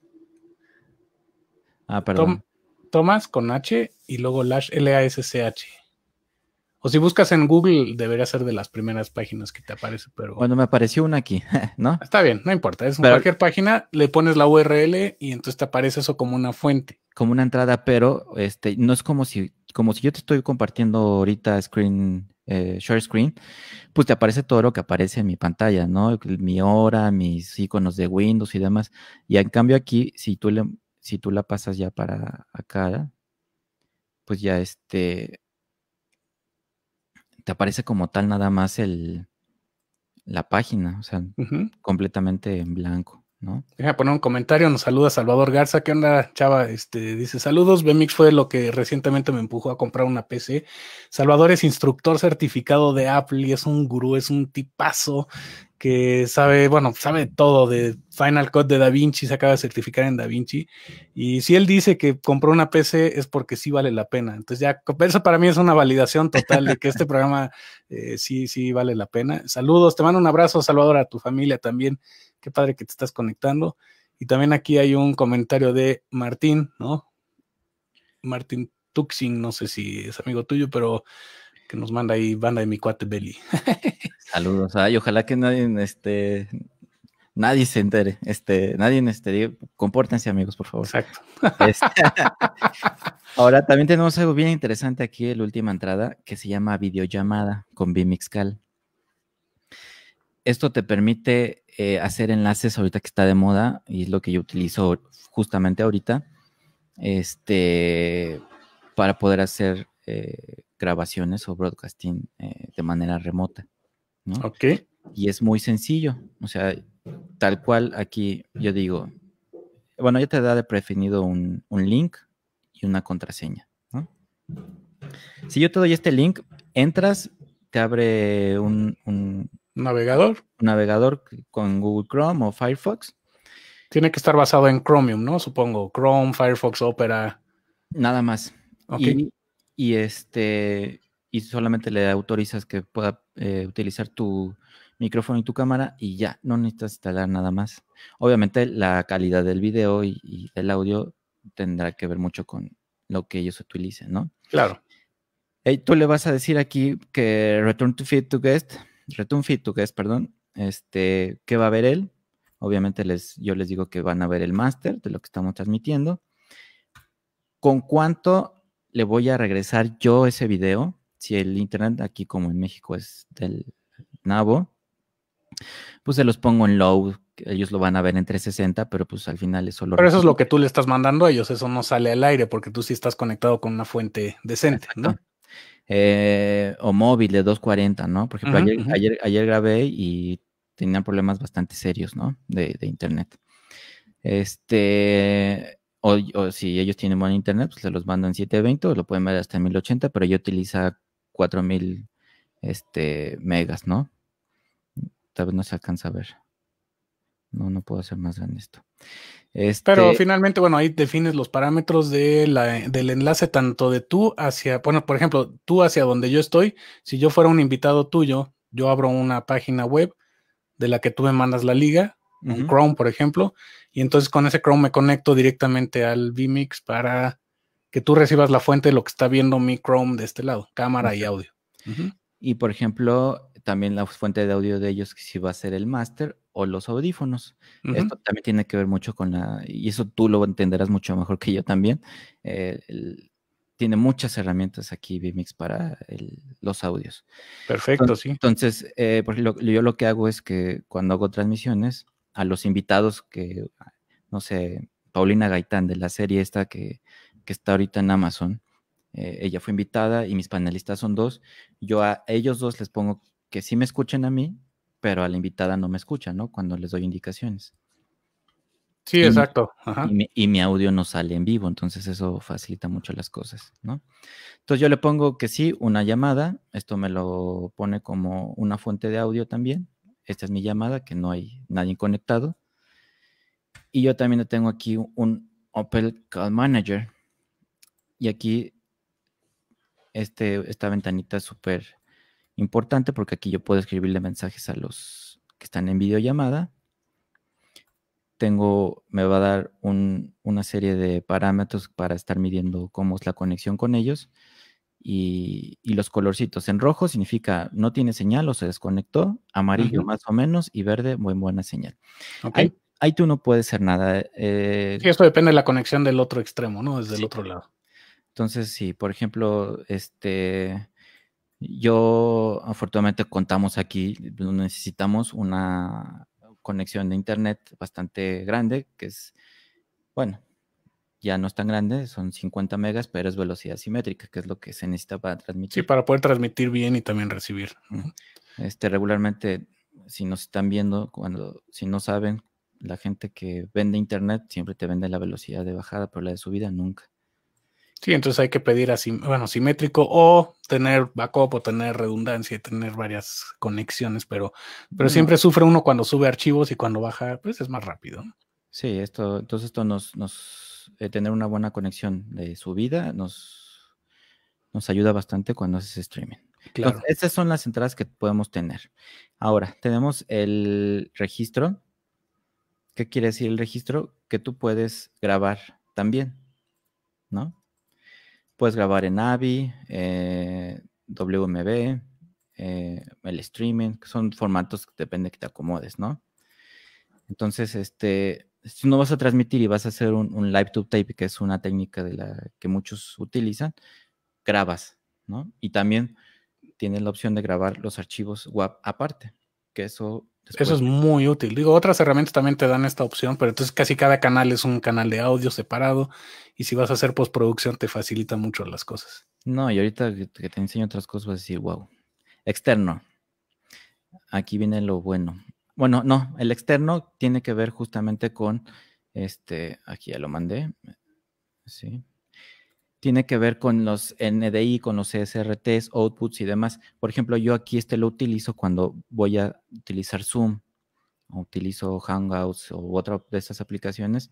Speaker 2: Ah, perdón. Tomás con H y luego Lash L-A-S-C-H. O si buscas en Google, debería ser de las primeras páginas que te aparece, pero.
Speaker 1: Bueno, me apareció una aquí, ¿no?
Speaker 2: Está bien, no importa. Es cualquier
Speaker 1: página, le pones la URL y entonces te aparece eso como una fuente. Como una entrada, pero este, no es como si, como si yo te estoy compartiendo ahorita screen eh, short screen, pues te aparece todo lo que aparece en mi pantalla, ¿no? Mi hora, mis iconos de Windows y demás. Y en cambio aquí, si tú, le, si tú la pasas ya para acá, pues ya este, te aparece como tal nada más el, la página, o sea, completamente en blanco. ¿no?
Speaker 2: Deja poner un comentario, nos saluda Salvador Garza. ¿Qué onda, chava? Este, dice, saludos, BMX fue lo que recientemente me empujó a comprar una PC. Salvador es instructor certificado de Apple y es un gurú, es un tipazo que sabe, bueno, sabe todo de Final Cut de Da Vinci, se acaba de certificar en Da Vinci. Y si él dice que compró una PC es porque sí vale la pena. Entonces ya, eso para mí es una validación total de que este programa eh, sí, sí vale la pena. Saludos, te mando un abrazo, Salvador, a tu familia también. Qué padre que te estás conectando. Y también aquí hay un comentario de Martín, ¿no? Martín Tuxing, no sé si es amigo tuyo, pero que nos
Speaker 1: manda ahí banda de mi cuate Belly. Saludos, ay, ojalá que nadie este nadie se entere, este, nadie en este, compórtense amigos, por favor. Exacto. Este, ahora también tenemos algo bien interesante aquí en la última entrada que se llama videollamada con Bimixcal esto te permite eh, hacer enlaces ahorita que está de moda y es lo que yo utilizo justamente ahorita este, para poder hacer eh, grabaciones o broadcasting eh, de manera remota. Ok. Y es muy sencillo, o sea, tal cual aquí yo digo, bueno, ya te da de predefinido un, link y una contraseña. Si yo te doy este link, entras, te abre un Navegador. Navegador con
Speaker 2: Google Chrome o Firefox. Tiene que estar basado en Chromium, ¿no? Supongo. Chrome, Firefox,
Speaker 1: Opera. Nada más. Ok. Y, este. Y solamente le autorizas que pueda eh, utilizar tu micrófono y tu cámara y ya, no necesitas instalar nada más. Obviamente la calidad del video y, el audio tendrá que ver mucho con lo que ellos utilicen, ¿no? Claro. tú le vas a decir aquí que Return to Feed to Guest Return Fit qué es? perdón, este, ¿qué va a ver él? Obviamente les, yo les digo que van a ver el máster de lo que estamos transmitiendo. ¿Con cuánto le voy a regresar yo ese video? Si el internet aquí como en México es del nabo, pues se los pongo en low, ellos lo van a ver en 360, pero pues al final es solo... Pero eso es lo
Speaker 2: que tú le estás mandando a ellos, eso no sale al aire porque tú sí estás conectado con una fuente decente, ¿no?
Speaker 1: Eh, o móvil de 240, ¿no? Por ejemplo, ayer, grabé y tenían problemas bastante serios, ¿no? De, internet. Este, o, si ellos tienen buen internet, pues se los mando en 720 o lo pueden ver hasta en 1080, pero yo utiliza 4000 este, megas, ¿no? Tal vez no se alcanza a ver. No, no puedo hacer más grande esto. Pero este,
Speaker 2: finalmente, bueno, ahí defines los parámetros del enlace tanto de tú hacia, bueno, por ejemplo, tú hacia donde yo estoy, si yo fuera un invitado tuyo, yo abro una página web de la que tú me mandas la liga, un Chrome, por ejemplo, y entonces con ese Chrome me conecto directamente al vMix para que tú recibas la fuente de lo que está viendo mi Chrome de este lado, cámara y audio.
Speaker 1: Y por ejemplo, también la fuente de audio de ellos, que si va a ser el master o los audífonos. Esto también tiene que ver mucho con la, y eso tú lo entenderás mucho mejor que yo también. Eh, tiene muchas herramientas aquí bimix para los audios. Perfecto, sí. Entonces, eh, yo lo que hago es que cuando hago transmisiones, a los invitados que, no sé, Paulina Gaitán de la serie esta que, está ahorita en Amazon, eh, ella fue invitada y mis panelistas son dos, yo a ellos dos les pongo que sí me escuchen a mí pero a la invitada no me escucha, ¿no? Cuando les doy indicaciones. Sí, exacto. Y, mi, audio no sale en vivo, entonces eso facilita mucho las cosas, ¿no? Entonces yo le pongo que sí, una llamada, esto me lo pone como una fuente de audio también. Esta es mi llamada, que no hay nadie conectado. Y yo también tengo aquí un Opel Call Manager. Y aquí este, esta ventanita es súper importante porque aquí yo puedo escribirle mensajes a los que están en videollamada. Tengo, me va a dar una serie de parámetros para estar midiendo cómo es la conexión con ellos. Y, los colorcitos. En rojo significa no tiene señal o se desconectó, amarillo más o menos y verde muy buena señal. Ahí, tú no puedes hacer nada. Eh, esto depende de la conexión del otro extremo,
Speaker 2: ¿no? Desde el otro lado.
Speaker 1: Entonces, sí, por ejemplo, este, yo, afortunadamente, contamos aquí, necesitamos una conexión de internet bastante grande, que es, bueno, ya no es tan grande, son 50 megas, pero es velocidad simétrica, que es lo que se necesita para transmitir. Sí, para poder transmitir bien y también recibir. Este, regularmente, si nos están viendo, cuando, si no saben, la gente que vende internet siempre te vende la velocidad de bajada, pero la de subida nunca.
Speaker 2: Sí, entonces hay que pedir así, bueno, simétrico o tener backup o tener redundancia y tener varias conexiones, pero, pero siempre sufre uno cuando sube archivos y cuando baja, pues es más rápido.
Speaker 1: Sí, esto, entonces esto nos, eh, tener una buena conexión de subida nos, nos ayuda bastante cuando haces streaming. Claro. son las entradas que podemos tener. Ahora, tenemos el registro. ¿Qué quiere decir el registro? Que tú puedes grabar también, ¿no? Puedes grabar en AVI, eh, WMB, eh, el streaming, que son formatos que depende que te acomodes, ¿no? Entonces, este, si no vas a transmitir y vas a hacer un, live to tape, que es una técnica de la que muchos utilizan, grabas, ¿no? Y también tienes la opción de grabar los archivos web aparte que eso... Eso es muy útil. Digo,
Speaker 2: otras herramientas también te dan esta opción, pero entonces casi cada canal es un canal de audio separado y si vas a hacer postproducción te facilita mucho las cosas.
Speaker 1: No, y ahorita que te enseño otras cosas vas a decir, wow. Externo. Aquí viene lo bueno. Bueno, no, el externo tiene que ver justamente con, este, aquí ya lo mandé. Sí tiene que ver con los NDI, con los e SRTs, outputs y demás. Por ejemplo, yo aquí este lo utilizo cuando voy a utilizar Zoom o utilizo Hangouts o otra de esas aplicaciones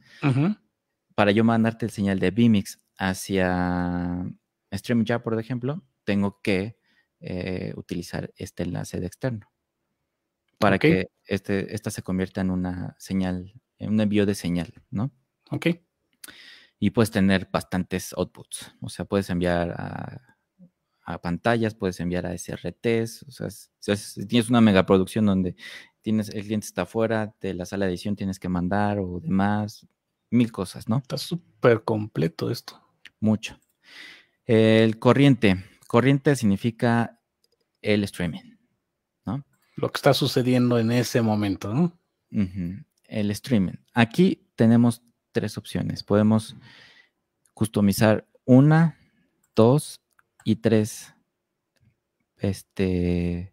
Speaker 1: para yo mandarte el señal de Vimix hacia StreamYard, por ejemplo, tengo que eh, utilizar este enlace de externo para que este, esta se convierta en una señal, en un envío de señal,
Speaker 2: ¿no? Ok
Speaker 1: y puedes tener bastantes outputs. O sea, puedes enviar a, pantallas, puedes enviar a SRTs. O sea, si, tienes una megaproducción donde tienes, el cliente está fuera de la sala de edición, tienes que mandar o demás, mil cosas, ¿no? Está súper completo esto. Mucho. El corriente. Corriente significa el streaming, ¿no? Lo que está sucediendo en ese momento, ¿no? El streaming. Aquí tenemos tres opciones. Podemos customizar una, dos y tres este,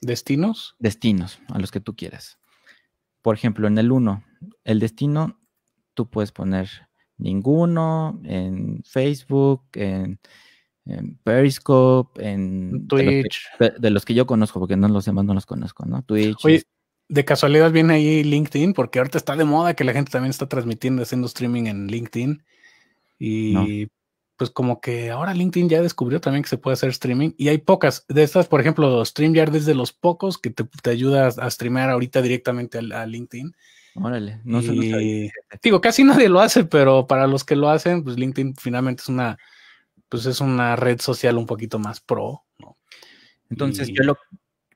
Speaker 1: destinos. Destinos a los que tú quieras. Por ejemplo, en el 1, el destino, tú puedes poner ninguno en Facebook, en, Periscope, en Twitch. De los, que, yo conozco, porque no los demás no los conozco, ¿no? Twitch.
Speaker 2: Este, de casualidad viene ahí LinkedIn, porque ahorita está de moda que la gente también está transmitiendo, haciendo streaming en LinkedIn. Y pues como que ahora LinkedIn ya descubrió también que se puede hacer streaming. Y hay pocas de estas, por ejemplo, StreamYard es de los pocos que te, te ayuda a streamear ahorita directamente a, LinkedIn. Órale, Digo, casi nadie lo hace, pero para los que lo hacen, pues LinkedIn finalmente es una, pues es una red social un poquito más pro,
Speaker 1: Entonces, yo lo.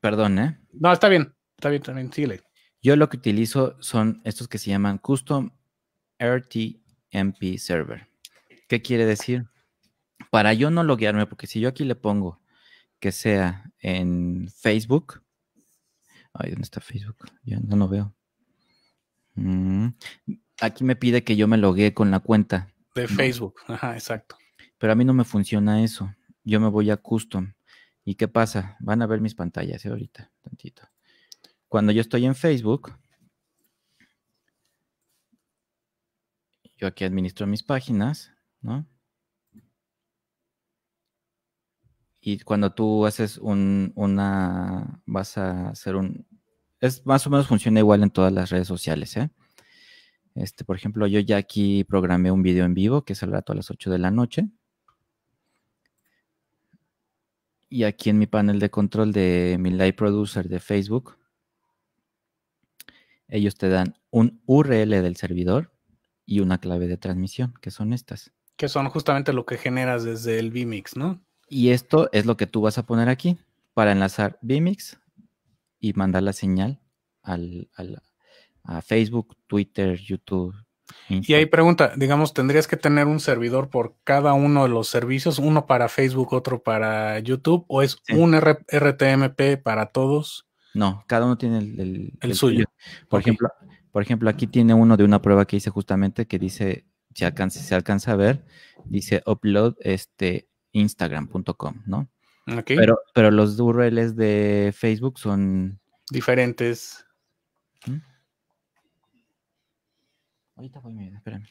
Speaker 1: Perdón, ¿eh? No, está bien. También, también, Yo lo que utilizo son estos que se llaman Custom RTMP Server. ¿Qué quiere decir? Para yo no loguearme, porque si yo aquí le pongo que sea en Facebook. Ay, ¿dónde está Facebook? Yo no lo veo. Mm, aquí me pide que yo me loguee con la cuenta.
Speaker 2: De Facebook,
Speaker 1: ajá, exacto. Pero a mí no me funciona eso. Yo me voy a custom. ¿Y qué pasa? Van a ver mis pantallas eh, ahorita, tantito. Cuando yo estoy en Facebook, yo aquí administro mis páginas, ¿no? Y cuando tú haces un, una, vas a hacer un, es más o menos funciona igual en todas las redes sociales, ¿eh? Este, por ejemplo, yo ya aquí programé un video en vivo que rato a las 8 de la noche. Y aquí en mi panel de control de mi Live Producer de Facebook, ellos te dan un URL del servidor y una clave de transmisión, que son estas. Que
Speaker 2: son justamente lo que generas desde el vMix, ¿no?
Speaker 1: Y esto es lo que tú vas a poner aquí para enlazar vMix y mandar la señal al, a Facebook, Twitter, YouTube. Y
Speaker 2: ahí pregunta, digamos, tendrías que tener un servidor por cada uno de los servicios, uno para Facebook, otro para YouTube, o es un
Speaker 1: RTMP para todos. No, cada uno tiene el, el, suyo. por, ejemplo, por ejemplo, aquí tiene uno de una prueba que hice justamente que dice, si se alcanza a ver, dice upload este instagram.com, ¿no? Okay. Pero, pero los URLs de Facebook son
Speaker 2: diferentes. ¿Mm?
Speaker 1: Ahorita voy, mira, espérame.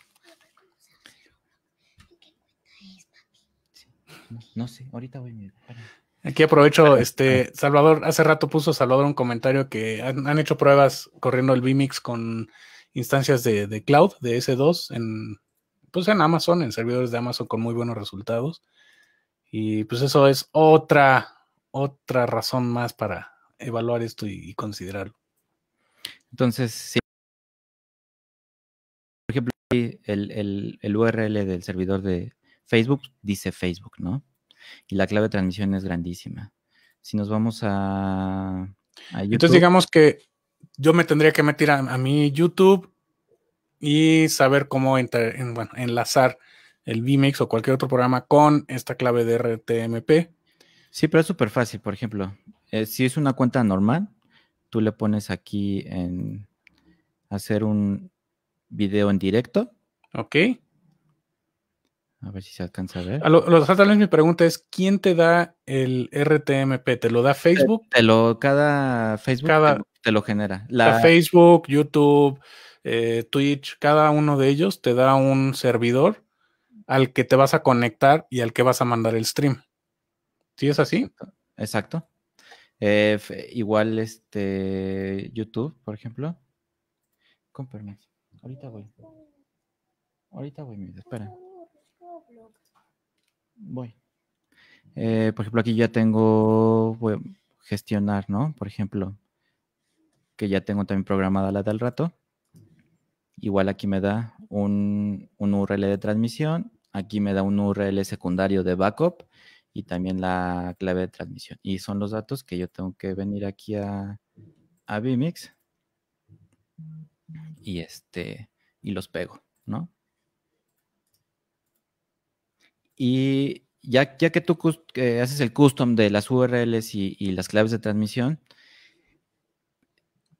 Speaker 1: No, sé, ahorita voy, espérame.
Speaker 2: Aquí aprovecho, este, Salvador, hace rato puso Salvador un comentario que han, hecho pruebas corriendo el vMix con instancias de, cloud, de S2, en, pues en Amazon, en servidores de Amazon con muy buenos resultados. Y pues eso es otra, otra razón más para evaluar esto y, considerarlo.
Speaker 1: Entonces, sí. Por ejemplo, el URL del servidor de Facebook dice Facebook, ¿no? y la clave de transmisión es grandísima. Si nos vamos a, YouTube, Entonces digamos
Speaker 2: que yo me tendría que meter a, mi YouTube y saber cómo bueno, enlazar el vMix o cualquier otro programa con esta clave de RTMP. Sí, pero es súper fácil. Por ejemplo,
Speaker 1: eh, si es una cuenta normal, tú le pones aquí en hacer un video en directo. Ok. A ver si se alcanza a ver.
Speaker 2: lo, mi pregunta es: ¿quién te da el RTMP? ¿Te lo da Facebook? Te, lo, cada Facebook
Speaker 1: te, lo genera. La,
Speaker 2: Facebook, YouTube, eh, Twitch, cada uno de ellos te da un servidor al que te vas a conectar y al que vas a mandar el stream. ¿Sí es así?
Speaker 1: Exacto. Eh, igual este YouTube, por ejemplo. Con permiso. Ahorita voy. Ahorita voy, mira, espera. Voy. Eh, por ejemplo, aquí ya tengo, gestionar, ¿no? Por ejemplo, que ya tengo también programada la del rato. Igual aquí me da un, URL de transmisión, aquí me da un URL secundario de backup y también la clave de transmisión. Y son los datos que yo tengo que venir aquí a, a vmix y, este, y los pego, ¿no? Y ya, que tú haces el custom de las URLs y, las claves de transmisión,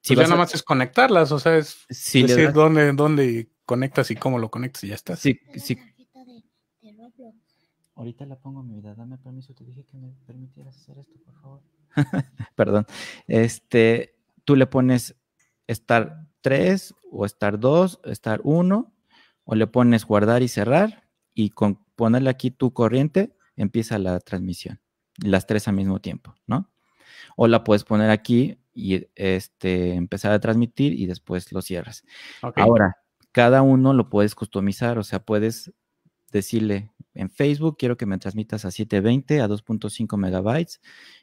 Speaker 1: si pues ya nada más
Speaker 2: es conectarlas, o sea, es decir dónde, conectas y cómo lo conectas y ya está. Sí, sí.
Speaker 1: Ahorita la pongo mi vida, dame permiso, te dije que me permitieras hacer esto, por favor. Perdón. Este, tú le pones estar 3 o estar 2, estar 1, o le pones guardar y cerrar y con ponerle aquí tu corriente empieza la transmisión, las tres al mismo tiempo, ¿no? O la puedes poner aquí y este, empezar a transmitir y después lo cierras. Ahora, cada uno lo puedes customizar, o sea, puedes decirle en Facebook, quiero que me transmitas a 720, a 2.5 megabytes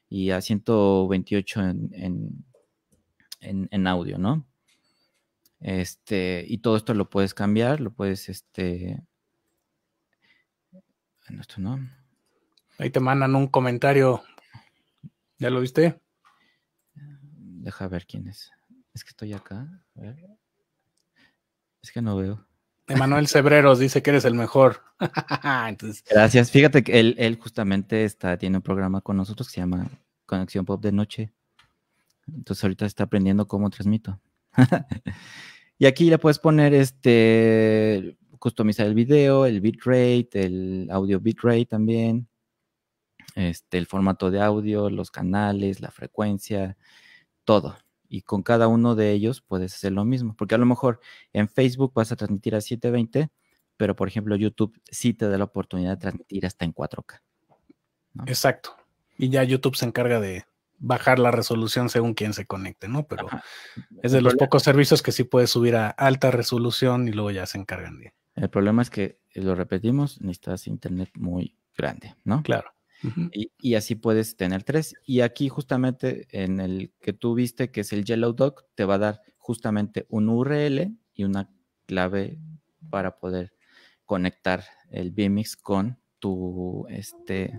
Speaker 1: y a 128 en, en, audio, ¿no? Este, y todo esto lo puedes cambiar, lo puedes este,
Speaker 2: Ahí te mandan un comentario. ¿Ya lo viste?
Speaker 1: Deja ver quién es. Es que estoy acá. Es que no veo.
Speaker 2: Emanuel Cebreros dice que eres el mejor.
Speaker 1: Gracias. Fíjate que él, justamente está, tiene un programa con nosotros que se llama Conexión Pop de Noche. Entonces ahorita está aprendiendo cómo transmito. y aquí le puedes poner este customizar el video, el bitrate, el audio bitrate también, este, el formato de audio, los canales, la frecuencia, todo. Y con cada uno de ellos puedes hacer lo mismo, porque a lo mejor en Facebook vas a transmitir a 720, pero por ejemplo YouTube sí te da la oportunidad de transmitir hasta en 4K.
Speaker 2: Exacto. Y ya YouTube se encarga de, bajar la resolución según quien se conecte, ¿no? Pero es de los pocos
Speaker 1: servicios que sí
Speaker 2: puedes subir a alta resolución y luego ya se encargan de
Speaker 1: el problema es que, lo repetimos, necesitas internet muy grande, ¿no? Claro. y, así puedes tener tres. Y aquí justamente en el que tú viste, que es el Yellow Dog, te va a dar justamente un URL y una clave para poder conectar el bimix con tu, este,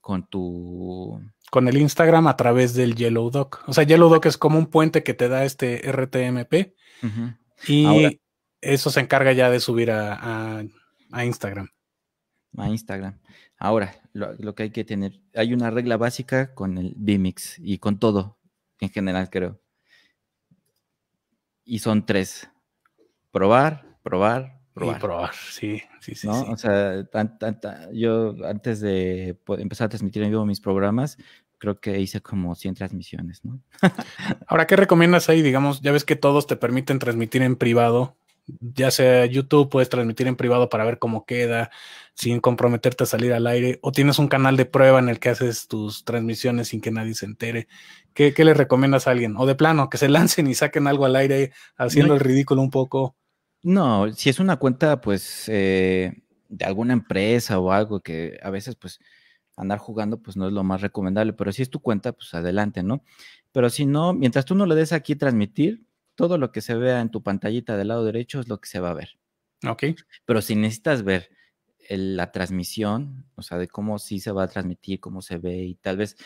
Speaker 1: con tu...
Speaker 2: Con el Instagram a través del Yellow Dog. O sea, Yellow Dog es como un puente que te da este RTMP. Y eso se encarga ya de subir a,
Speaker 1: a, Instagram. A Instagram. Ahora, lo, que hay que tener, hay una regla básica con el Bimix y con todo en general, creo. Y son tres. Probar, probar, probar. Y probar, sí, sí, sí. O sea, yo antes de empezar a transmitir en vivo mis programas, creo que hice como 100 transmisiones, Ahora, ¿qué recomiendas ahí? Digamos, ya ves
Speaker 2: que todos te permiten transmitir en privado ya sea YouTube, puedes transmitir en privado para ver cómo queda, sin comprometerte a salir al aire, o tienes un canal de prueba en el que haces tus transmisiones sin que nadie se entere. ¿Qué, le recomiendas a alguien? O de plano, que se lancen y saquen algo al aire haciendo el ridículo un poco.
Speaker 1: No, si es una cuenta, pues, eh, de alguna empresa o algo que a veces, pues, andar jugando, pues, no es lo más recomendable, pero si es tu cuenta, pues, adelante, ¿no? Pero si no, mientras tú no le des aquí transmitir, todo lo que se vea en tu pantallita del lado derecho es lo que se va a ver. Ok. Pero si necesitas ver la transmisión, o sea, de cómo sí se va a transmitir, cómo se ve y tal vez,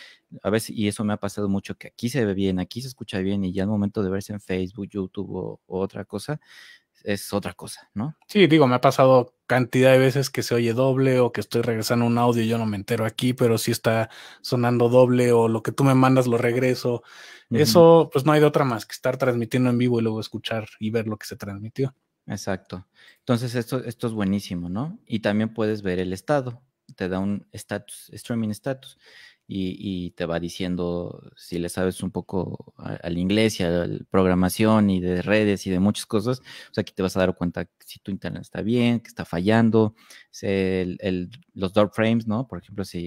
Speaker 1: a veces, y eso me ha pasado mucho, que aquí se ve bien, aquí se escucha bien y ya al momento de verse en Facebook, YouTube o otra cosa, es otra cosa, ¿no? Sí, digo, me ha pasado cantidad
Speaker 2: de veces que se oye doble o que estoy regresando un audio y yo no me entero aquí, pero si está sonando doble o lo que tú me mandas lo regreso. Eso, pues no hay de otra más que estar transmitiendo en vivo
Speaker 1: y luego escuchar y ver lo que se transmitió. Exacto. Entonces, esto, esto es buenísimo, ¿no? Y también puedes ver el estado, te da un status, streaming status y, te va diciendo si le sabes un poco al inglés y a la programación y de redes y de muchas cosas, sea, pues, aquí te vas a dar cuenta si tu internet está bien, que está fallando, los door frames, ¿no? Por ejemplo, si,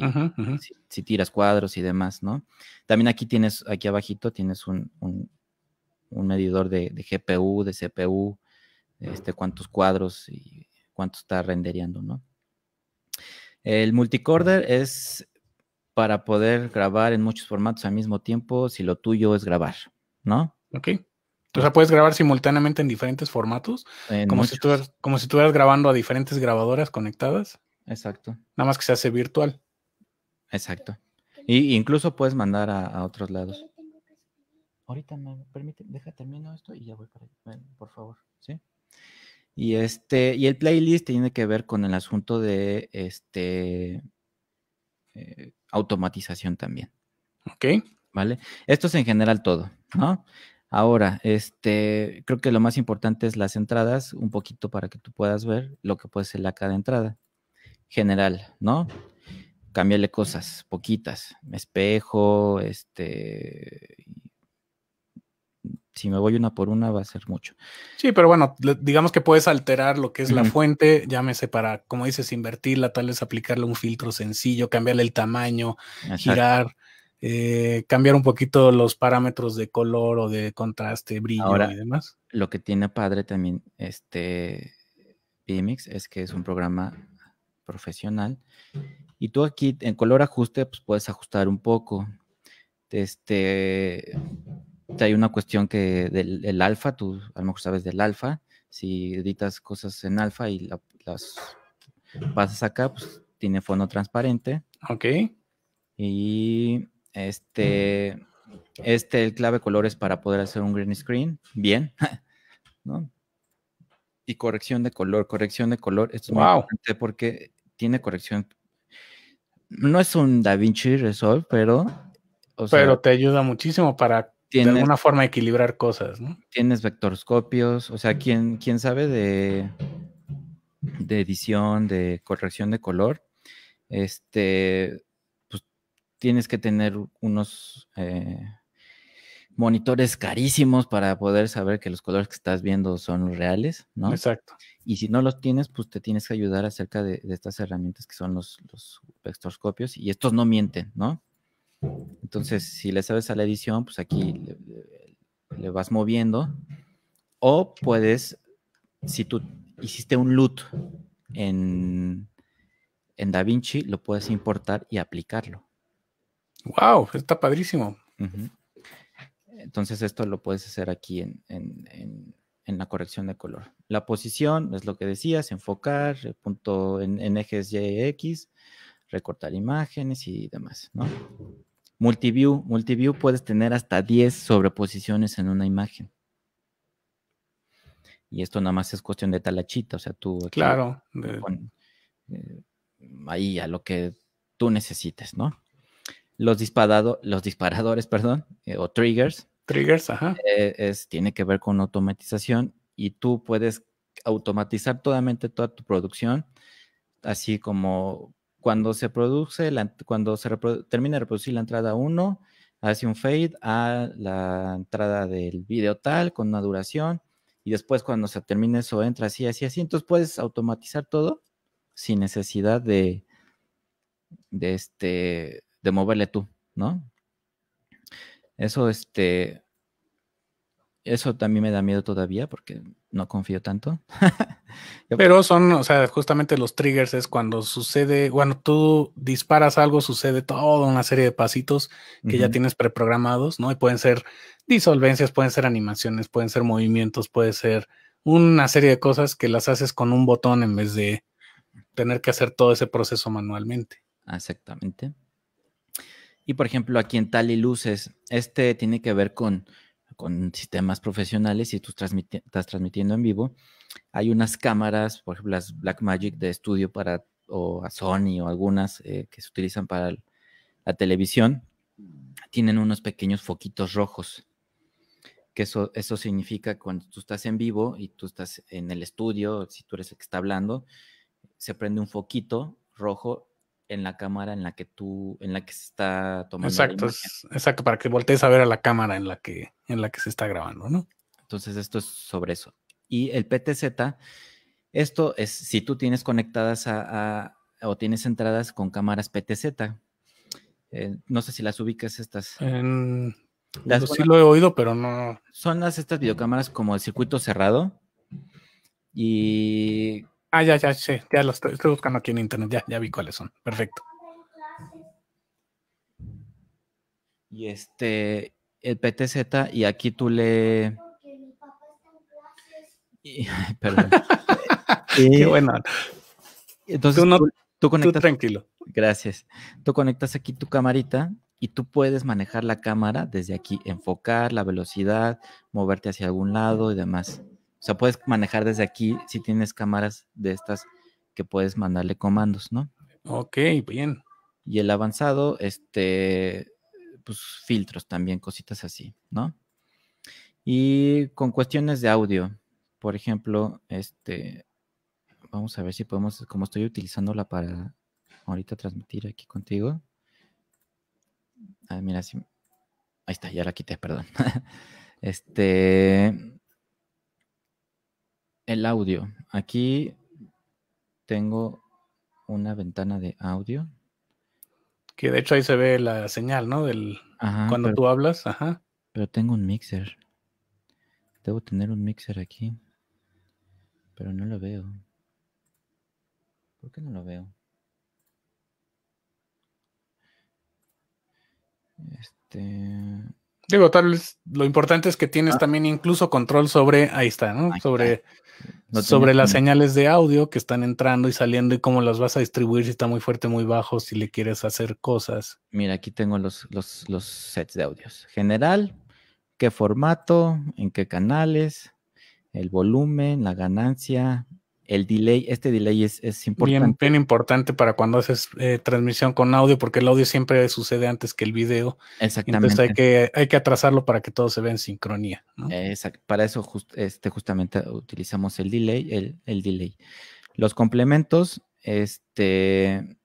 Speaker 1: si, tiras cuadros y demás, ¿no? También aquí tienes, aquí abajito tienes un, un, medidor de, GPU, de CPU, este, cuántos cuadros y cuánto está rendereando, ¿no? El multicorder es para poder grabar en muchos formatos al mismo tiempo si lo tuyo es grabar, ¿no? Ok. O sea,
Speaker 2: puedes grabar simultáneamente en diferentes formatos, como, si estuvieras, grabando a diferentes grabadoras
Speaker 1: conectadas. Exacto. Nada más que se hace virtual. Exacto. Y incluso puedes mandar a, otros lados. Ahorita me permite, deja termino esto y ya voy para allá, por favor, ¿sí? Y este, y el playlist tiene que ver con el asunto de este eh, automatización también. Ok. ¿Vale? Esto es en general todo, ¿no? Ahora, este, creo que lo más importante es las entradas, un poquito para que tú puedas ver lo que puede ser la cada entrada. General, ¿no? Cambiarle cosas, poquitas, espejo, este, si me voy una por una va a ser mucho.
Speaker 2: Sí, pero bueno, digamos que puedes alterar lo que es la fuente, llámese para, como dices, invertirla, tal vez aplicarle un filtro sencillo, cambiarle el tamaño, girar, eh, cambiar un poquito los parámetros de color o de contraste, brillo y demás.
Speaker 1: Lo que tiene padre también este BMX es que es un programa profesional y tú aquí en color ajuste pues puedes ajustar un poco. Este, hay una cuestión que del, alfa, tú a lo mejor sabes del alfa, si editas cosas en alfa y las pasas acá, pues tiene fondo transparente. Ok. Y este, mm. este, el clave color es para poder hacer un green screen, bien, Y corrección de color, corrección de color, es wow. porque tiene corrección. No es un DaVinci Resolve, pero... pero
Speaker 2: te ayuda muchísimo para tienes, una forma de equilibrar cosas, ¿no?
Speaker 1: Tienes vectorscopios, o sea, ¿quién, quién sabe de, de edición, de corrección de color? Este, pues tienes que tener unos eh, monitores carísimos para poder saber que los colores que estás viendo son los reales, ¿no? Exacto. Y si no los tienes, pues te tienes que ayudar acerca de, estas herramientas que son los, los vectorscopios y estos no mienten, ¿no? Entonces, si le sabes a la edición, pues aquí le, vas moviendo. O puedes, si tú hiciste un loot en, en DaVinci, lo puedes importar y aplicarlo.
Speaker 2: ¡Wow! Está padrísimo.
Speaker 1: Entonces, esto lo puedes hacer aquí en, la corrección de color. La posición es lo que decías: enfocar, eh, punto en, ejes Y, X, recortar imágenes y demás, ¿no? Multiview, multiview puedes tener hasta 10 sobreposiciones en una imagen. Y esto nada más es cuestión de talachita, o sea, tú... Claro. Eh, ahí a lo que tú necesites, ¿no? Los, los disparadores, perdón, eh, o triggers. Triggers, ajá. Eh, es, tiene que ver con automatización y tú puedes automatizar totalmente toda tu producción, así como cuando se produce, cuando se termina de reproducir la entrada 1, hace un fade a la entrada del video tal con una duración y después cuando se termine eso entra así, así, así. Entonces puedes automatizar todo sin necesidad de, de, este, de moverle tú, ¿no? Eso, este, eso también me da miedo todavía porque no confío tanto. Pero son, o sea, justamente los
Speaker 2: triggers es cuando sucede, cuando tú disparas algo, sucede toda una serie de pasitos que ya tienes preprogramados, ¿no? Y pueden ser disolvencias, pueden ser animaciones, pueden ser movimientos, puede ser una serie de cosas que las haces con un botón en vez de
Speaker 1: tener que hacer todo ese proceso manualmente. Exactamente. Y por ejemplo, aquí en y Luces, este tiene que ver con con sistemas profesionales y tú estás transmitiendo en vivo, hay unas cámaras, por ejemplo, las Blackmagic de estudio para o a Sony o algunas eh, que se utilizan para la televisión, tienen unos pequeños foquitos rojos. Que eso, eso significa cuando tú estás en vivo y tú estás en el estudio, si tú eres el que está hablando, se prende un foquito rojo en la cámara en la que tú, en la que se está tomando. Exacto, exacto, para que voltees a ver a la cámara en la que, en la que se está grabando, ¿no? Entonces, esto es sobre eso. Y el PTZ, esto es si tú tienes conectadas a, o tienes entradas con cámaras PTZ. Eh, no sé si las ubicas estas.
Speaker 2: sí lo he
Speaker 1: oído, pero no. Son las estas videocámaras como el circuito cerrado y
Speaker 2: Ah, ya, ya, sí, ya lo estoy, buscando aquí en internet, ya, ya vi cuáles son. Perfecto.
Speaker 1: Y este, el PTZ, y aquí tú le. perdón. Qué bueno. Entonces, tú, conectas. Tú tranquilo. Gracias. Tú conectas aquí tu camarita y tú puedes manejar la cámara desde aquí, enfocar la velocidad, moverte hacia algún lado y demás. O sea, puedes manejar desde aquí si tienes cámaras de estas que puedes mandarle comandos, ¿no? Ok, bien. Y el avanzado, este, pues filtros también, cositas así, ¿no? Y con cuestiones de audio, por ejemplo, este, vamos a ver si podemos, como estoy utilizándola para ahorita transmitir aquí contigo. Ah, mira, si, ahí está, ya la quité, perdón. este, el audio. Aquí tengo una ventana de audio. Que de hecho ahí se ve la señal, ¿no? Del, cuando tú hablas. Ajá. Pero tengo un mixer. Debo tener un mixer aquí. Pero no lo veo. ¿Por qué no lo veo?
Speaker 2: Este. Digo, tal vez lo importante es que tienes ah. también incluso control sobre, ahí está, ¿no? Sobre, sobre las señales de audio que están entrando y saliendo y
Speaker 1: cómo las vas a distribuir, si está muy fuerte, muy bajo, si le quieres hacer cosas. Mira, aquí tengo los, los sets de audios. General, qué formato, en qué canales, el volumen, la ganancia, el delay, este delay es, es importante.
Speaker 2: Bien, importante para cuando haces eh, transmisión con audio, porque el audio siempre sucede antes que el video.
Speaker 1: Exactamente. Entonces hay que, hay que atrasarlo para que todo se vea en sincronía. Exacto. Para eso este, justamente utilizamos el delay, el, el, delay. Los complementos, este,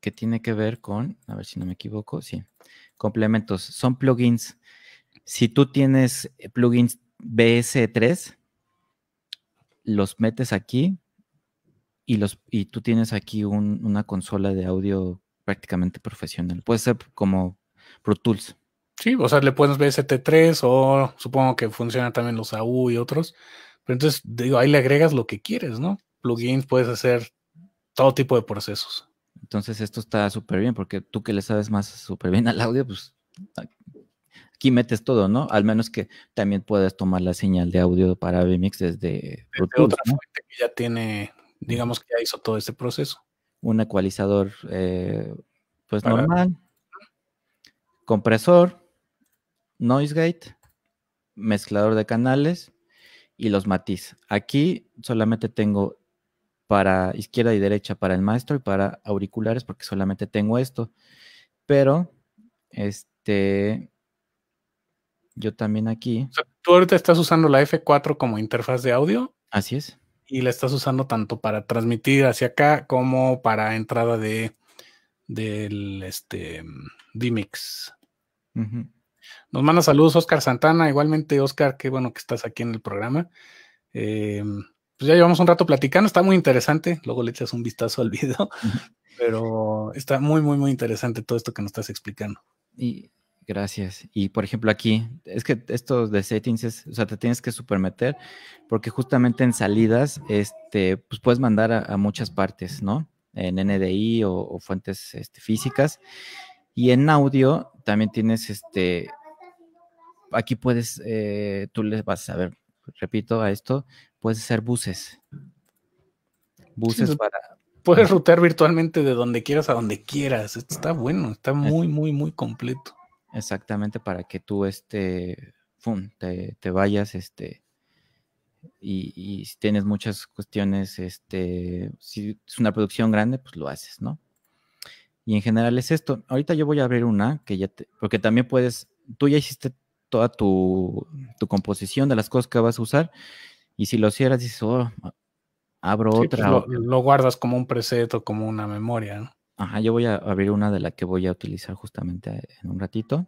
Speaker 1: que tiene que ver con, a ver si no me equivoco, sí. Complementos, son plugins. Si tú tienes plugins BS3, los metes aquí y, los, y tú tienes aquí una consola de audio prácticamente profesional. Puede ser como Pro Tools.
Speaker 2: Sí, o sea, le ver st 3 o supongo que funciona también los AU y otros. Pero entonces, digo, ahí le agregas lo que quieres, ¿no? Plugins, puedes
Speaker 1: hacer todo tipo de procesos. Entonces, esto está súper bien porque tú que le sabes más súper bien al audio, pues aquí metes todo, ¿no? Al menos que también puedas tomar la señal de audio para VMIX desde, desde otra fuente
Speaker 2: que ya tiene, digamos
Speaker 1: que ya hizo todo este proceso. Un ecualizador, eh, pues normal, compresor, noise gate, mezclador de canales y los matiz. Aquí solamente tengo para izquierda y derecha para el maestro y para auriculares porque solamente tengo esto. Pero este yo también aquí. tú ahorita
Speaker 2: estás usando la F4 como interfaz de audio. Así es. Y la estás usando tanto para transmitir hacia acá como para entrada de del este DMix.
Speaker 1: Nos
Speaker 2: manda saludos Oscar Santana. Igualmente, Oscar, qué bueno que estás aquí en el programa. Em, pues ya llevamos un rato platicando, está muy interesante. Luego le echas un vistazo al video, pero está muy, muy, muy interesante todo esto que nos estás
Speaker 1: explicando. Y Gracias. Y por ejemplo aquí, es que esto de settings o sea, te tienes que supermeter porque justamente en salidas, este, pues puedes mandar a, muchas partes, ¿no? En NDI o, fuentes este, físicas. Y en audio también tienes, este, aquí puedes, eh, tú les vas a ver, repito a esto, puedes hacer buses. Buses para...
Speaker 2: Puedes rutear virtualmente de donde quieras a donde quieras. está bueno, está muy,
Speaker 1: muy, muy completo. Exactamente, para que tú este, te, vayas, este, y, si tienes muchas cuestiones, este, si es una producción grande, pues lo haces, ¿no? Y en general es esto. Ahorita yo voy a abrir una que ya porque también puedes, tú ya hiciste toda tu, composición de las cosas que vas a usar, y si lo cierras, dices, oh, abro pues otra. lo,
Speaker 2: lo, guardas como un preset o como una memoria, ¿no?
Speaker 1: Ajá, yo voy a abrir una de la que voy a utilizar justamente eh, en un ratito.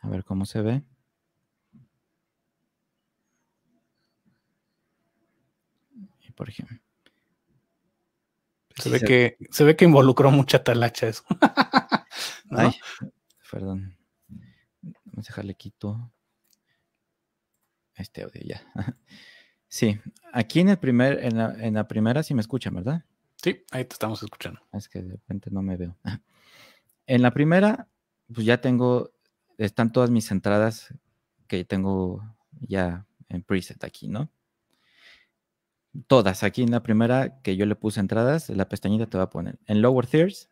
Speaker 1: A ver cómo se ve. Y por ejemplo.
Speaker 2: Se, ve Que, se ve que involucró mucha talacha eso.
Speaker 1: perdón. Vamos a dejarle quito este audio ya. Sí, aquí en el primer, en la, en la primera sí me escuchan, ¿verdad? Sí, ahí te estamos escuchando. Es que de repente no me veo. En la primera, pues ya tengo, están todas mis entradas que tengo ya en preset aquí, ¿no? Todas, aquí en la primera que yo le puse entradas, la pestañita te va a poner. En Lower thirds,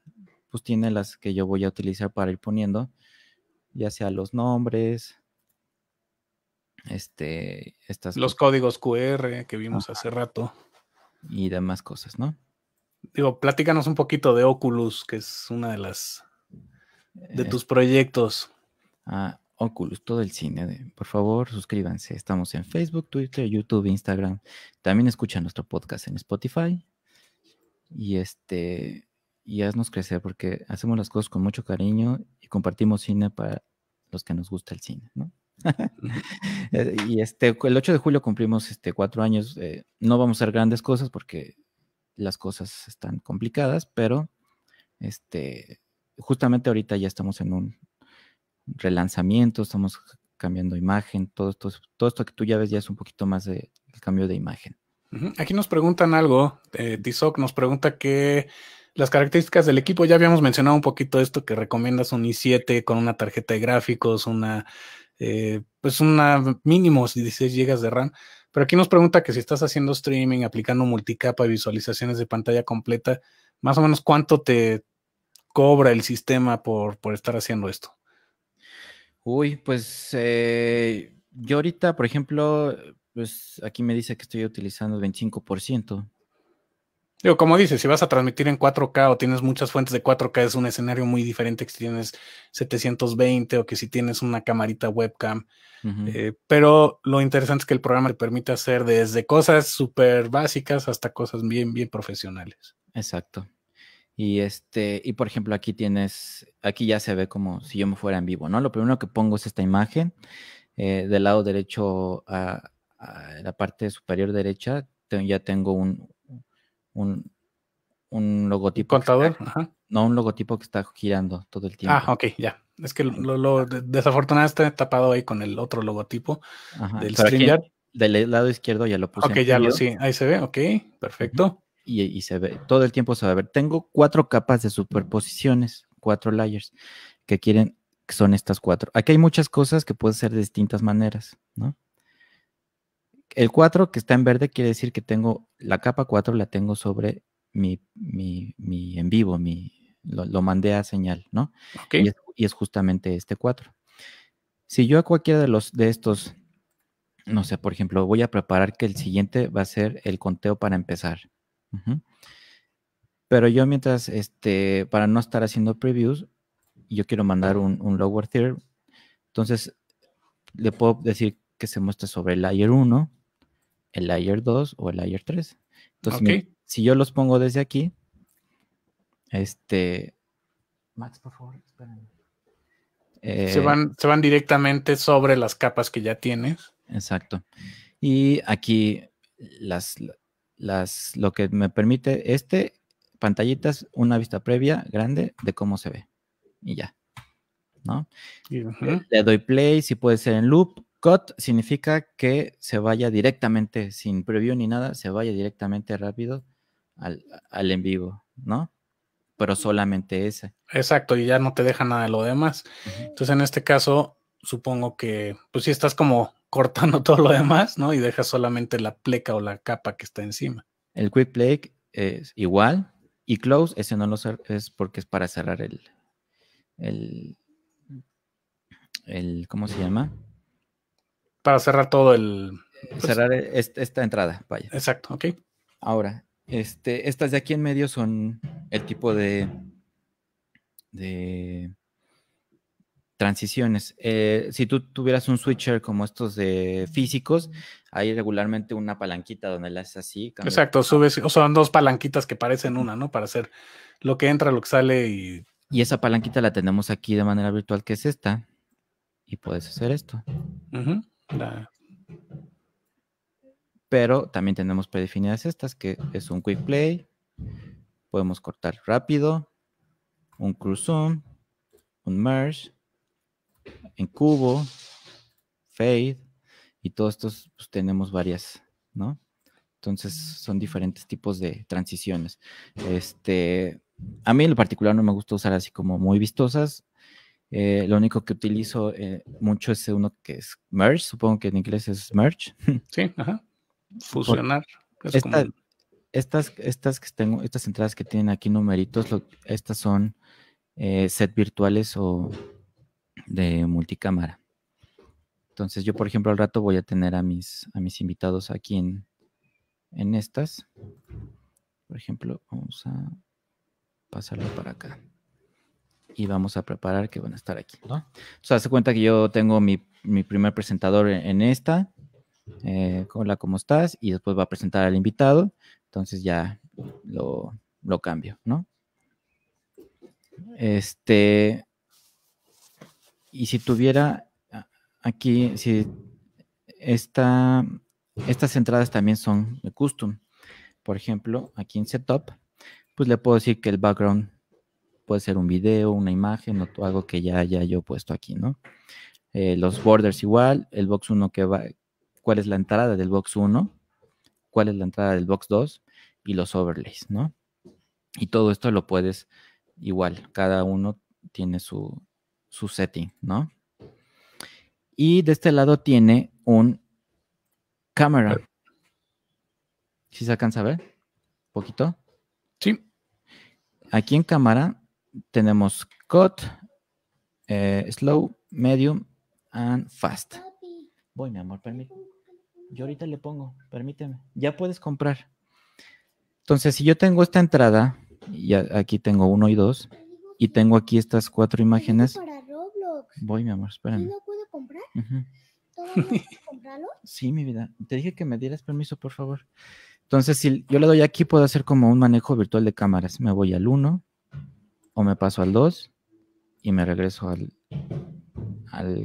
Speaker 1: pues tiene las que yo voy a utilizar para ir poniendo, ya sea los nombres,
Speaker 2: este, estas. Los códigos QR que vimos hace rato.
Speaker 1: Y demás cosas, ¿no?
Speaker 2: Digo, platícanos un poquito de Oculus, que es una de las de eh, tus
Speaker 1: proyectos. Ah, Oculus, todo el cine. por favor, suscríbanse. Estamos en Facebook, Twitter, YouTube, Instagram. También escucha nuestro podcast en Spotify. Y este y haznos crecer porque hacemos las cosas con mucho cariño y compartimos cine para los que nos gusta el cine, ¿no? Eh, y este, el 8 de julio cumplimos este, cuatro años. Eh, no vamos a hacer grandes cosas porque las cosas están complicadas, pero este, justamente ahorita ya estamos en un relanzamiento, estamos cambiando imagen, todo esto, todo esto que tú ya ves ya es un poquito más de, cambio de imagen.
Speaker 2: Aquí nos preguntan algo, Disoc eh, nos pregunta que las características del equipo, ya habíamos mencionado un poquito esto que recomiendas un i7 con una tarjeta de gráficos, una, eh, pues una mínimo 16 GB de RAM, pero aquí nos pregunta que si estás haciendo streaming, aplicando multicapa y visualizaciones de pantalla completa, más o menos cuánto te cobra el sistema por, estar
Speaker 1: haciendo esto. Uy, pues eh, yo ahorita, por ejemplo, pues aquí me dice que estoy utilizando el 25%.
Speaker 2: Digo, como dices, si vas a transmitir en 4K o tienes muchas fuentes de 4K, es un escenario muy diferente que si tienes 720 o que si tienes una camarita webcam. Eh, pero lo interesante es que el programa te permite hacer desde cosas súper básicas hasta cosas bien, bien profesionales.
Speaker 1: Exacto. Y este, y por ejemplo, aquí tienes, aquí ya se ve como si yo me fuera en vivo, ¿no? Lo primero que pongo es esta imagen. Eh, del lado derecho ah, a, la parte superior derecha, ya tengo un, un, logotipo. ¿Contador? Ajá. No, un logotipo que está girando todo el tiempo. Ah, ok,
Speaker 2: ya. Es que lo, desafortunadamente está tapado ahí con el otro logotipo
Speaker 1: del StreamYard. Del e, lado izquierdo ya lo puse. Ok, ya lo sí, ahí se ve, ok, perfecto. Y, y, se ve, todo el tiempo se va a ver. Tengo cuatro capas de superposiciones, cuatro layers, que quieren, que son estas cuatro. Aquí hay muchas cosas que pueden ser de distintas maneras, ¿no? el 4 que está en verde quiere decir que tengo la capa 4 la tengo sobre mi, mi, en vivo, mi, lo, mandé a señal, ¿no? Y, es, justamente este 4. Si yo a cualquiera de, los, de estos, no sé, por ejemplo, voy a preparar que el siguiente va a ser el conteo para empezar. Pero yo mientras, este, para no estar haciendo previews, yo quiero mandar un, lower tier. Entonces, le puedo decir que se muestre sobre el layer 1 el layer 2 o el layer 3. Entonces, si yo los pongo desde aquí, este... Max, por favor, se, eh, van,
Speaker 2: se van directamente sobre las capas que ya tienes.
Speaker 1: Exacto. Y aquí las, las, lo que me permite este, pantallitas, una vista previa grande de cómo se ve. Y ya. ¿No? Eh, le doy play, si puede ser en loop, Cut significa que se vaya directamente, sin preview ni nada, se vaya directamente rápido al, en vivo, ¿no? Pero solamente ese. Exacto, y ya no te deja nada de lo
Speaker 2: demás. Entonces, en este caso, supongo que, pues si estás como cortando todo lo demás, ¿no? Y dejas solamente la pleca o la capa que está encima.
Speaker 1: El quick play es igual, y close, ese no lo es porque es para cerrar el, el, el ¿cómo se llama? para cerrar todo el... Pues, cerrar e-, esta entrada, vaya. Exacto, ok. Ahora, este, estas de aquí en medio son el tipo de, de transiciones. Eh, si tú tuvieras un switcher como estos de físicos, hay regularmente una palanquita donde la haces así. Exacto,
Speaker 2: subes, o son dos palanquitas que parecen una, ¿no? Para hacer lo que entra, lo que sale y...
Speaker 1: Y esa palanquita la tenemos aquí de manera virtual, que es esta. Y puedes hacer esto. Ajá. Pero también tenemos predefinidas estas, que es un quick play, podemos cortar rápido, un cruise zoom, un merge, en cubo, fade, y todos estos pues, tenemos varias, ¿no? Entonces son diferentes tipos de transiciones. Este, a mí en lo particular no me gusta usar así como muy vistosas. Eh, lo único que utilizo eh, mucho es uno que es merge, supongo que en inglés es merge.
Speaker 2: Sí, ajá. Fusionar.
Speaker 1: estas, estas, que tengo, estas entradas que tienen aquí numeritos, estas son eh, set virtuales o de multicámara. Entonces yo, por ejemplo, al rato voy a tener a mis, a mis invitados aquí en estas. Por ejemplo, vamos a pasarlo para acá y vamos a preparar que van a estar aquí, ¿no? Entonces, hace cuenta que yo tengo mi, primer presentador e-, en, esta. Eh, hola, ¿cómo estás? Y después va a presentar al invitado. Entonces ya lo, cambio, ¿no? Este. Y si tuviera aquí, si esta, estas entradas también son de custom. Por ejemplo, aquí en setup, pues le puedo decir que el background puede ser un video, una imagen o algo que ya haya yo puesto aquí, ¿no? Eh, los borders igual, el box 1 que va, cuál es la entrada del box 1, cuál es la entrada del box 2 y los overlays, ¿no? Y todo esto lo puedes igual, cada uno tiene su, setting, ¿no? Y de este lado tiene un cámara. ¿Sí se alcanza a ver? ¿Poquito? Sí. Aquí en cámara tenemos cut, eh, slow, medium and fast. Voy, mi amor, permíteme. Yo ahorita le pongo, permíteme. Ya puedes comprar. Entonces, si yo tengo esta entrada, y aquí tengo uno y dos, y tengo aquí estas cuatro imágenes. Voy, mi amor, espérame. lo puedo comprar? Sí, mi vida. Te dije que me dieras permiso, por favor. Entonces, si yo le doy aquí, puedo hacer como un manejo virtual de cámaras. Me voy al uno me paso al 2 y me regreso al,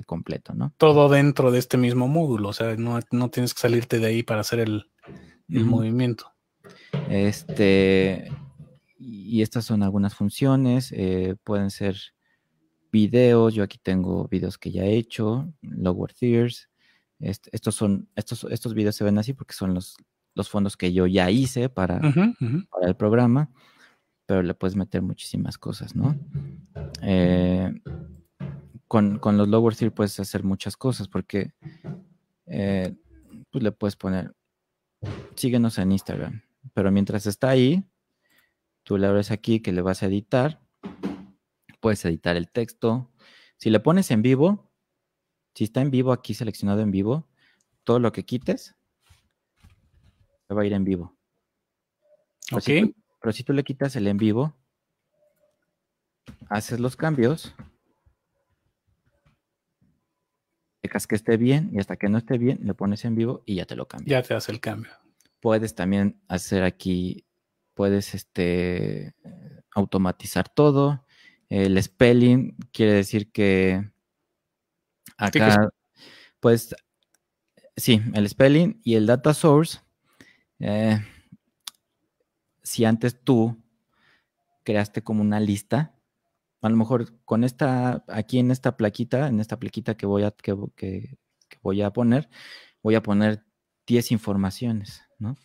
Speaker 1: completo, ¿no?
Speaker 2: Todo dentro de este mismo módulo, o sea, no, tienes que salirte de ahí para hacer el, movimiento.
Speaker 1: Este, y estas son algunas funciones, eh, pueden ser videos, yo aquí tengo videos que ya he hecho, Lower Tiers, estos, son, estos, estos videos se ven así porque son los, los fondos que yo ya hice para, para el programa pero le puedes meter muchísimas cosas, ¿no? Eh, con, los lower tier puedes hacer muchas cosas porque eh, pues, le puedes poner, síguenos en Instagram, pero mientras está ahí, tú le abres aquí que le vas a editar, puedes editar el texto. Si le pones en vivo, si está en vivo aquí seleccionado en vivo, todo lo que quites se va a ir en vivo. Ok. Pero si tú le quitas el en vivo, haces los cambios, dejas que esté bien y hasta que no esté bien, le pones en vivo y ya te lo cambia.
Speaker 2: Ya te hace el cambio.
Speaker 1: Puedes también hacer aquí, puedes este, automatizar todo. El spelling quiere decir que acá, pues, sí, el spelling y el data source. Eh, si antes tú creaste como una lista, a lo mejor con esta, aquí en esta plaquita, en esta plaquita que voy a, que, voy a poner, voy a poner 10 informaciones, ¿no?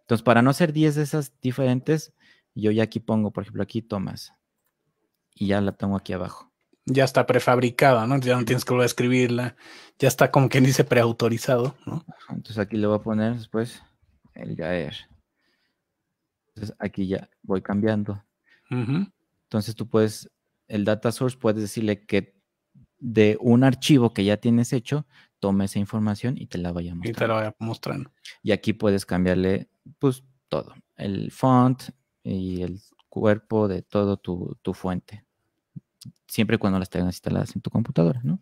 Speaker 1: Entonces, para no ser 10 de esas diferentes, yo ya aquí pongo, por ejemplo, aquí tomas y ya la tengo aquí abajo.
Speaker 2: Ya está prefabricada, ¿no? Ya no tienes que volver a escribirla, ya está como quien dice preautorizado,
Speaker 1: ¿no? Entonces aquí le voy a poner después el GAER aquí ya voy cambiando. Entonces tú puedes, el data source puedes decirle que de un archivo que ya tienes hecho, tome esa información y te la vaya mostrando. Y mostrando. Y aquí puedes cambiarle, pues, todo. El font y el cuerpo de todo tu, fuente. Siempre cuando las tengas instaladas en tu computadora, ¿no?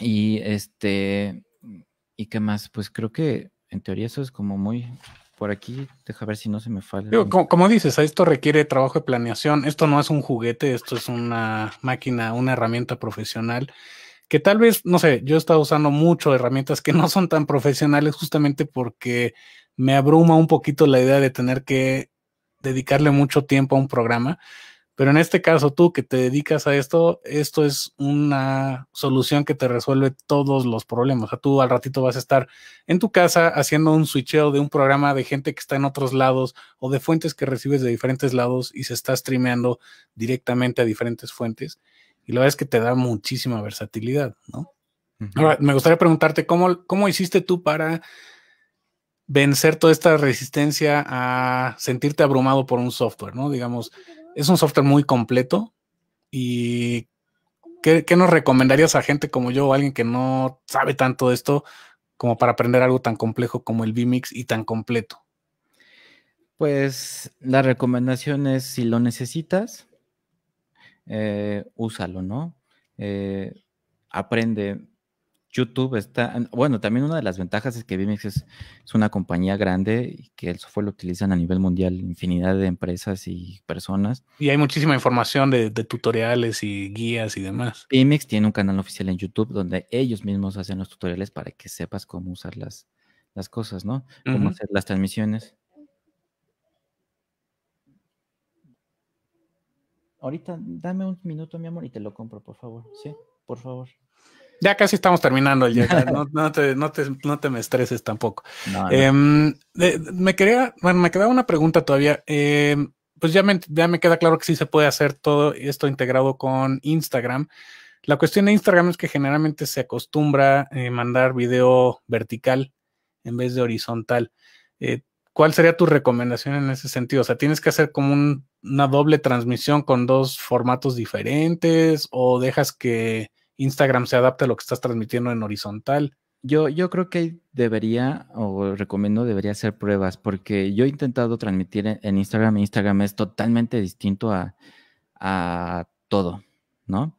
Speaker 1: Y este, ¿y qué más? Pues creo que en teoría eso es como muy por aquí, deja ver si no se me falla.
Speaker 2: Como, como, dices, esto requiere trabajo de planeación. Esto no es un juguete, esto es una máquina, una herramienta profesional. Que tal vez, no sé, yo he estado usando mucho herramientas que no son tan profesionales justamente porque me abruma un poquito la idea de tener que dedicarle mucho tiempo a un programa. Pero en este caso, tú que te dedicas a esto, esto es una solución que te resuelve todos los problemas. O sea, tú al ratito vas a estar en tu casa haciendo un switcheo de un programa de gente que está en otros lados o de fuentes que recibes de diferentes lados y se está streameando directamente a diferentes fuentes. Y la verdad es que te da muchísima versatilidad, ¿no? Ahora, me gustaría preguntarte, ¿cómo, ¿cómo hiciste tú para vencer toda esta resistencia a sentirte abrumado por un software, ¿no? Digamos, es un software muy completo y ¿qué, nos recomendarías a gente como yo o alguien que no sabe tanto de esto como para aprender algo tan complejo como el vMix y tan completo?
Speaker 1: Pues la recomendación es si lo necesitas, eh, úsalo, ¿no? Eh, aprende. YouTube está, bueno, también una de las ventajas es que Vimex es, una compañía grande y que el software lo utilizan a nivel mundial infinidad de empresas y personas.
Speaker 2: Y hay muchísima información de, tutoriales
Speaker 1: y guías y demás. Vimex tiene un canal oficial en YouTube donde ellos mismos hacen los tutoriales para que sepas cómo usar las, cosas, ¿no? Cómo hacer las transmisiones. Ahorita, dame un minuto, mi amor, y te lo compro, por favor. Sí, por favor.
Speaker 2: Ya casi estamos terminando, el no, no, te, no, te, no, te, me estreses tampoco. Em, me quería, bueno, me quedaba una pregunta todavía. Em, pues ya me, ya me queda claro que sí se puede hacer todo esto integrado con Instagram. La cuestión de Instagram es que generalmente se acostumbra eh, mandar video vertical en vez de horizontal. Eh, ¿Cuál sería tu recomendación en ese sentido? O sea, ¿tienes que hacer como una doble transmisión con dos formatos diferentes o dejas que Instagram se adapte a lo que estás transmitiendo en horizontal. Yo,
Speaker 1: yo creo que debería o recomiendo debería hacer pruebas porque yo he intentado transmitir en, Instagram. Instagram es totalmente distinto a, a todo, ¿no?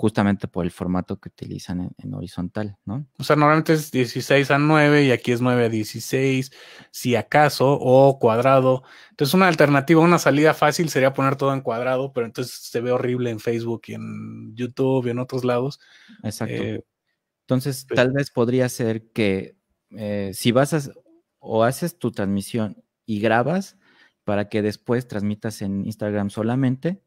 Speaker 1: justamente por el formato que utilizan en, horizontal, ¿no? O sea, normalmente es
Speaker 2: 16 a 9 y aquí es 9 a 16, si acaso, o cuadrado. Entonces, una alternativa, una salida fácil sería poner todo en cuadrado, pero entonces se ve horrible en Facebook y
Speaker 1: en YouTube y en otros lados. Exacto. Eh, entonces, pues tal vez podría ser que eh, si vas o haces tu transmisión y grabas para que después transmitas en Instagram solamente,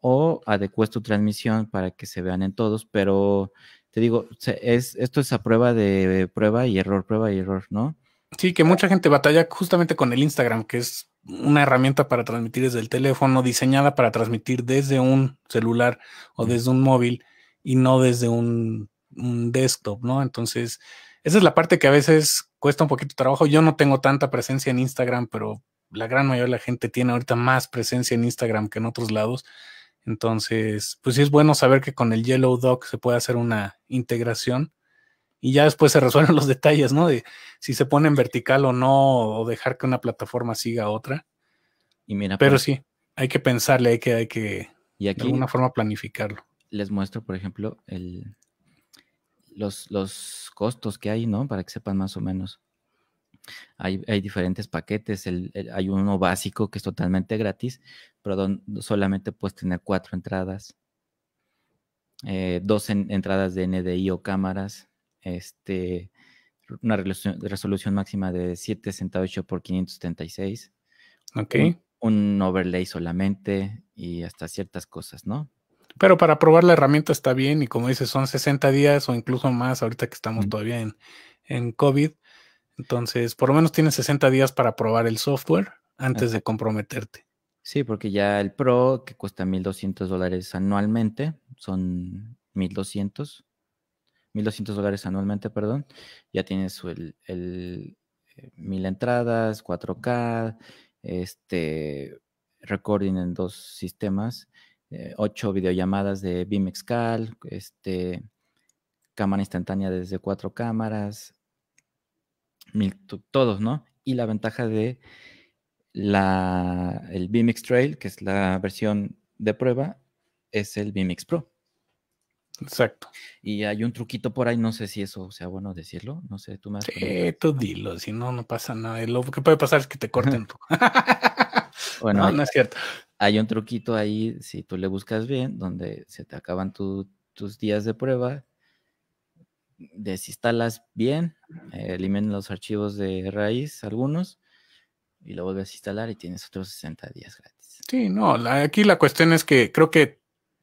Speaker 1: o adecues tu transmisión para que se vean en todos, pero te digo, es, esto es a prueba de prueba y error, prueba y error, ¿no?
Speaker 2: Sí, que mucha gente batalla justamente con el Instagram, que es una herramienta para transmitir desde el teléfono, diseñada para transmitir desde un celular o desde un móvil y no desde un, un desktop, ¿no? Entonces, esa es la parte que a veces cuesta un poquito de trabajo. Yo no tengo tanta presencia en Instagram, pero la gran mayoría de la gente tiene ahorita más presencia en Instagram que en otros lados. Entonces, pues sí es bueno saber que con el Yellow Dog se puede hacer una integración y ya después se resuelven los detalles, ¿no? De si se pone en vertical o no, o dejar que una plataforma siga a otra.
Speaker 1: Pero pues sí,
Speaker 2: hay que pensarle, hay que, hay que de alguna forma planificarlo.
Speaker 1: Les muestro, por ejemplo, el, los, los costos que hay, ¿no? Para que sepan más o menos. Hay, diferentes paquetes, hay uno básico que es totalmente gratis, pero solamente puedes tener cuatro entradas, eh, dos entradas de NDI o cámaras, este, una resolución, máxima de 768 por 536. Un, overlay solamente y hasta ciertas cosas, ¿no?
Speaker 2: Pero para probar la herramienta está bien y como dices, son 60 días o incluso más ahorita que estamos todavía en COVID. Entonces, por lo menos tienes 60 días para probar el software antes de
Speaker 1: comprometerte. Sí, porque ya el Pro, que cuesta 1.200 dólares anualmente, son 1.200, 1.200 dólares anualmente, perdón, ya tienes el, el 1.000 eh, entradas, 4K, este, recording en dos sistemas, eh, ocho 8 videollamadas de BimeXcal, este, cámara instantánea desde cuatro cámaras, todos, ¿no? Y la ventaja de la, el BMX Trail, que es la versión de prueba, es el BMX Pro. Exacto. Y hay un truquito por ahí, no sé si eso sea bueno decirlo, no sé, tú me... tú dilo, si no, no pasa nada. Lo que puede pasar es que te corten
Speaker 2: bueno, no, es
Speaker 1: cierto. Hay un truquito ahí, si tú le buscas bien, donde se te acaban tus días de prueba desinstalas bien, eh, elimina los archivos de raíz, algunos, y lo vuelves a instalar y tienes otros 60 días gratis. Sí, no, aquí la cuestión es que creo que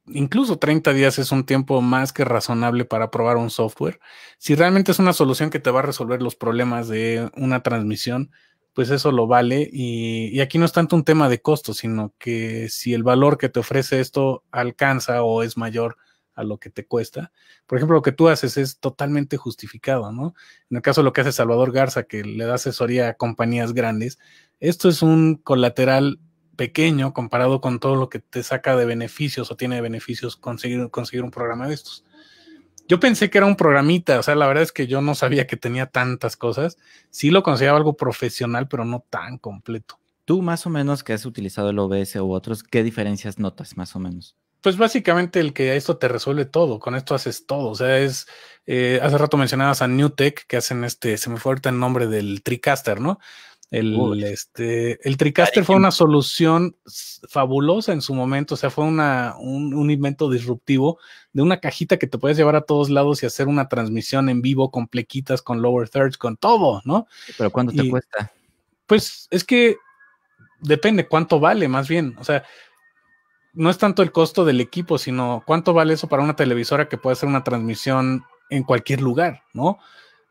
Speaker 1: incluso
Speaker 2: 30 días es un tiempo más que razonable para probar un software. Si realmente es una solución que te va a resolver los problemas de una transmisión, pues eso lo vale. Y, y, aquí no es tanto un tema de costo, sino que si el valor que te ofrece esto alcanza o es mayor a lo que te cuesta. Por ejemplo, lo que tú haces es totalmente justificado, ¿no? En el caso de lo que hace Salvador Garza, que le da asesoría a compañías grandes, esto es un colateral pequeño comparado con todo lo que te saca de beneficios o tiene beneficios conseguir, conseguir un programa de estos. Yo pensé que era un programita, o sea, la verdad es que yo no sabía que tenía tantas cosas. Sí lo consideraba algo profesional, pero no tan completo. Tú más o
Speaker 1: menos que has utilizado el OBS u otros, ¿qué diferencias notas más o menos?
Speaker 2: pues básicamente el que esto te resuelve todo, con esto haces todo. O sea, es, eh, hace rato mencionabas a Newtek que hacen este, se me fue ahorita el nombre del Tricaster, ¿no? El, este, el Tricaster fue una solución fabulosa en su momento, o sea, fue una, un, invento disruptivo de una cajita que te puedes llevar a todos lados y hacer una transmisión en vivo con plequitas, con lower thirds, con todo, ¿no? Pero ¿cuánto te cuesta? Pues es que depende cuánto vale, más bien. O sea, no es tanto el costo del equipo, sino cuánto vale eso para una televisora que puede hacer una transmisión en cualquier lugar, ¿no?